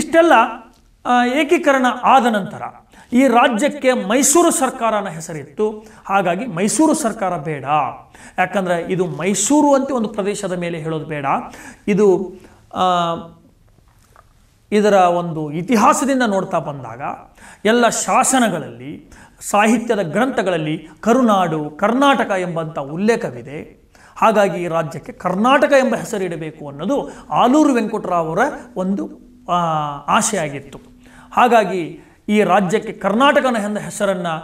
ಇಷ್ಟೆಲ್ಲ ಏಕೀಕರಣ ಆದ ನಂತರ ಈ ರಾಜ್ಯಕ್ಕೆ ಮೈಸೂರು ಸರ್ಕಾರನ ಹೆಸರಿತ್ತು ಹಾಗಾಗಿ ಮೈಸೂರು ಸರ್ಕಾರ ಬೇಡ ಯಾಕಂದರೆ ಇದು ಮೈಸೂರು ಅಂತ ಒಂದು ಪ್ರದೇಶದ ಮೇಲೆ ಹೇಳೋದು ಬೇಡ ಇದು ಇದರ ಒಂದು ಇತಿಹಾಸದಿಂದ ನೋಡ್ತಾ ಬಂದಾಗ ಎಲ್ಲ ಶಾಸನಗಳಲ್ಲಿ ಸಾಹಿತ್ಯದ ಗ್ರಂಥಗಳಲ್ಲಿ ಕರುನಾಡು ಕರ್ನಾಟಕ ಎಂಬಂಥ ಉಲ್ಲೇಖವಿದೆ ಹಾಗಾಗಿ ಈ ರಾಜ್ಯಕ್ಕೆ ಕರ್ನಾಟಕ ಎಂಬ ಹೆಸರಿಡಬೇಕು ಅನ್ನೋದು ಆಲೂರು ವೆಂಕಟರಾವ್ ಅವರ ಒಂದು ಆಶೆಯಾಗಿತ್ತು ಹಾಗಾಗಿ ಈ ರಾಜ್ಯಕ್ಕೆ ಕರ್ನಾಟಕನ ಎಂದ ಹೆಸರನ್ನು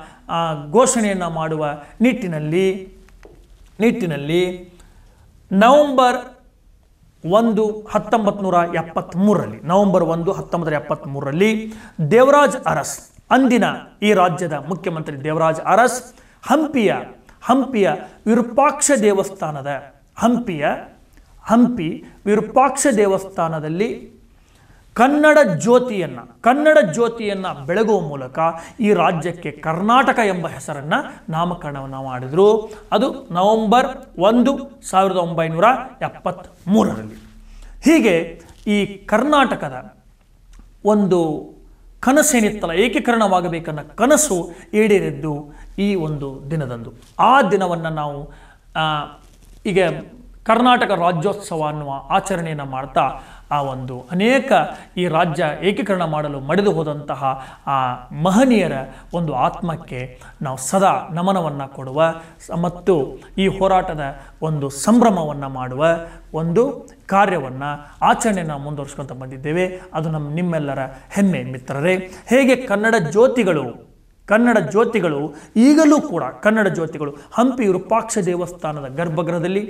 ಘೋಷಣೆಯನ್ನು ಮಾಡುವ ನಿಟ್ಟಿನಲ್ಲಿ ನಿಟ್ಟಿನಲ್ಲಿ ನವಂಬರ್ ಒಂದು ಹತ್ತೊಂಬತ್ತು ನೂರ ಎಪ್ಪತ್ತ್ಮೂರರಲ್ಲಿ ನವಂಬರ್ ಒಂದು ಹತ್ತೊಂಬತ್ತು ನೂರ ಎಪ್ಪತ್ತ್ಮೂರರಲ್ಲಿ ದೇವರಾಜ್ ಅರಸ್ ಅಂದಿನ ಈ ರಾಜ್ಯದ ಮುಖ್ಯಮಂತ್ರಿ ದೇವರಾಜ್ ಅರಸ್ ಹಂಪಿಯ ಹಂಪಿಯ ವಿರೂಪಾಕ್ಷ ದೇವಸ್ಥಾನದ ಹಂಪಿಯ ಹಂಪಿ ವಿರೂಪಾಕ್ಷ ದೇವಸ್ಥಾನದಲ್ಲಿ ಕನ್ನಡ ಜ್ಯೋತಿಯನ್ನು ಕನ್ನಡ ಜ್ಯೋತಿಯನ್ನು ಬೆಳಗುವ ಮೂಲಕ ಈ ರಾಜ್ಯಕ್ಕೆ ಕರ್ನಾಟಕ ಎಂಬ ಹೆಸರನ್ನು ನಾಮಕರಣವನ್ನು ಮಾಡಿದರು ಅದು ನವೆಂಬರ್ ಒಂದು ಸಾವಿರದ ಒಂಬೈನೂರ ಮೂರರಲ್ಲಿ ಹೀಗೆ ಈ ಕರ್ನಾಟಕದ ಒಂದು ಕನಸೇನಿತ್ತಲ್ಲ ಏಕೀಕರಣವಾಗಬೇಕನ್ನ ಕನಸು ಈಡೇರಿದ್ದು ಈ ಒಂದು ದಿನದಂದು ಆ ದಿನವನ್ನು ನಾವು ಈಗ ಕರ್ನಾಟಕ ರಾಜ್ಯೋತ್ಸವ ಅನ್ನುವ ಆಚರಣೆಯನ್ನು ಮಾಡ್ತಾ ಆ ಒಂದು ಅನೇಕ ಈ ರಾಜ್ಯ ಏಕೀಕರಣ ಮಾಡಲು ಮಡಿದು ಹೋದಂತಹ ಆ ಮಹನೀಯರ ಒಂದು ಆತ್ಮಕ್ಕೆ ನಾವು ಸದಾ ನಮನವನ್ನು ಕೊಡುವ ಮತ್ತು ಈ ಹೋರಾಟದ ಒಂದು ಸಂಭ್ರಮವನ್ನು ಮಾಡುವ ಒಂದು ಕಾರ್ಯವನ್ನು ಆಚರಣೆಯನ್ನು ಮುಂದುವರಿಸ್ಕೊಳ್ತಾ ಬಂದಿದ್ದೇವೆ ಅದು ನಮ್ಮ ನಿಮ್ಮೆಲ್ಲರ ಹೆಮ್ಮೆ ಮಿತ್ರರೇ ಹೇಗೆ ಕನ್ನಡ ಜ್ಯೋತಿಗಳು ಕನ್ನಡ ಜ್ಯೋತಿಗಳು ಈಗಲೂ ಕೂಡ ಕನ್ನಡ ಜ್ಯೋತಿಗಳು ಹಂಪಿ ವಿರೂಪಾಕ್ಷ ದೇವಸ್ಥಾನದ ಗರ್ಭಗೃಹದಲ್ಲಿ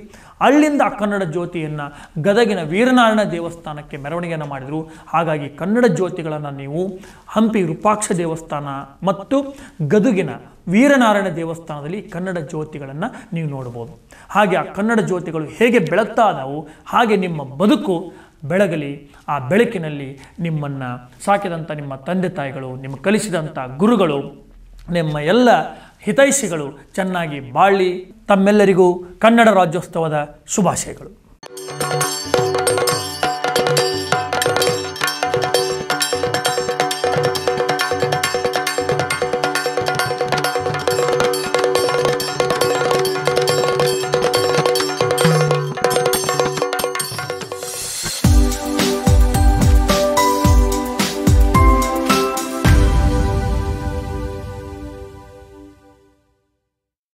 ಅಲ್ಲಿಂದ ಕನ್ನಡ ಜ್ಯೋತಿಯನ್ನು ಗದಗಿನ ವೀರನಾರಾಯಣ ದೇವಸ್ಥಾನಕ್ಕೆ ಮೆರವಣಿಗೆಯನ್ನು ಮಾಡಿದರು ಹಾಗಾಗಿ ಕನ್ನಡ ಜ್ಯೋತಿಗಳನ್ನು ನೀವು ಹಂಪಿ ವಿರೂಪಾಕ್ಷ ದೇವಸ್ಥಾನ ಮತ್ತು ಗದುಗಿನ ವೀರನಾರಾಯಣ ದೇವಸ್ಥಾನದಲ್ಲಿ ಕನ್ನಡ ಜ್ಯೋತಿಗಳನ್ನು ನೀವು ನೋಡ್ಬೋದು ಹಾಗೆ ಆ ಕನ್ನಡ ಜ್ಯೋತಿಗಳು ಹೇಗೆ ಬೆಳಗ್ತಾ ಅದಾವು ಹಾಗೆ ನಿಮ್ಮ ಬದುಕು ಬೆಳಗಲಿ ಆ ಬೆಳಕಿನಲ್ಲಿ ನಿಮ್ಮನ್ನು ಸಾಕಿದಂಥ ನಿಮ್ಮ ತಂದೆ ತಾಯಿಗಳು ನಿಮ್ಮ ಕಲಿಸಿದಂಥ ಗುರುಗಳು ನಿಮ್ಮ ಎಲ್ಲ ಹಿತೈಷಿಗಳು ಚೆನ್ನಾಗಿ ಬಾಳಿ ತಮ್ಮೆಲ್ಲರಿಗೂ ಕನ್ನಡ ರಾಜ್ಯೋತ್ಸವದ ಶುಭಾಶಯಗಳು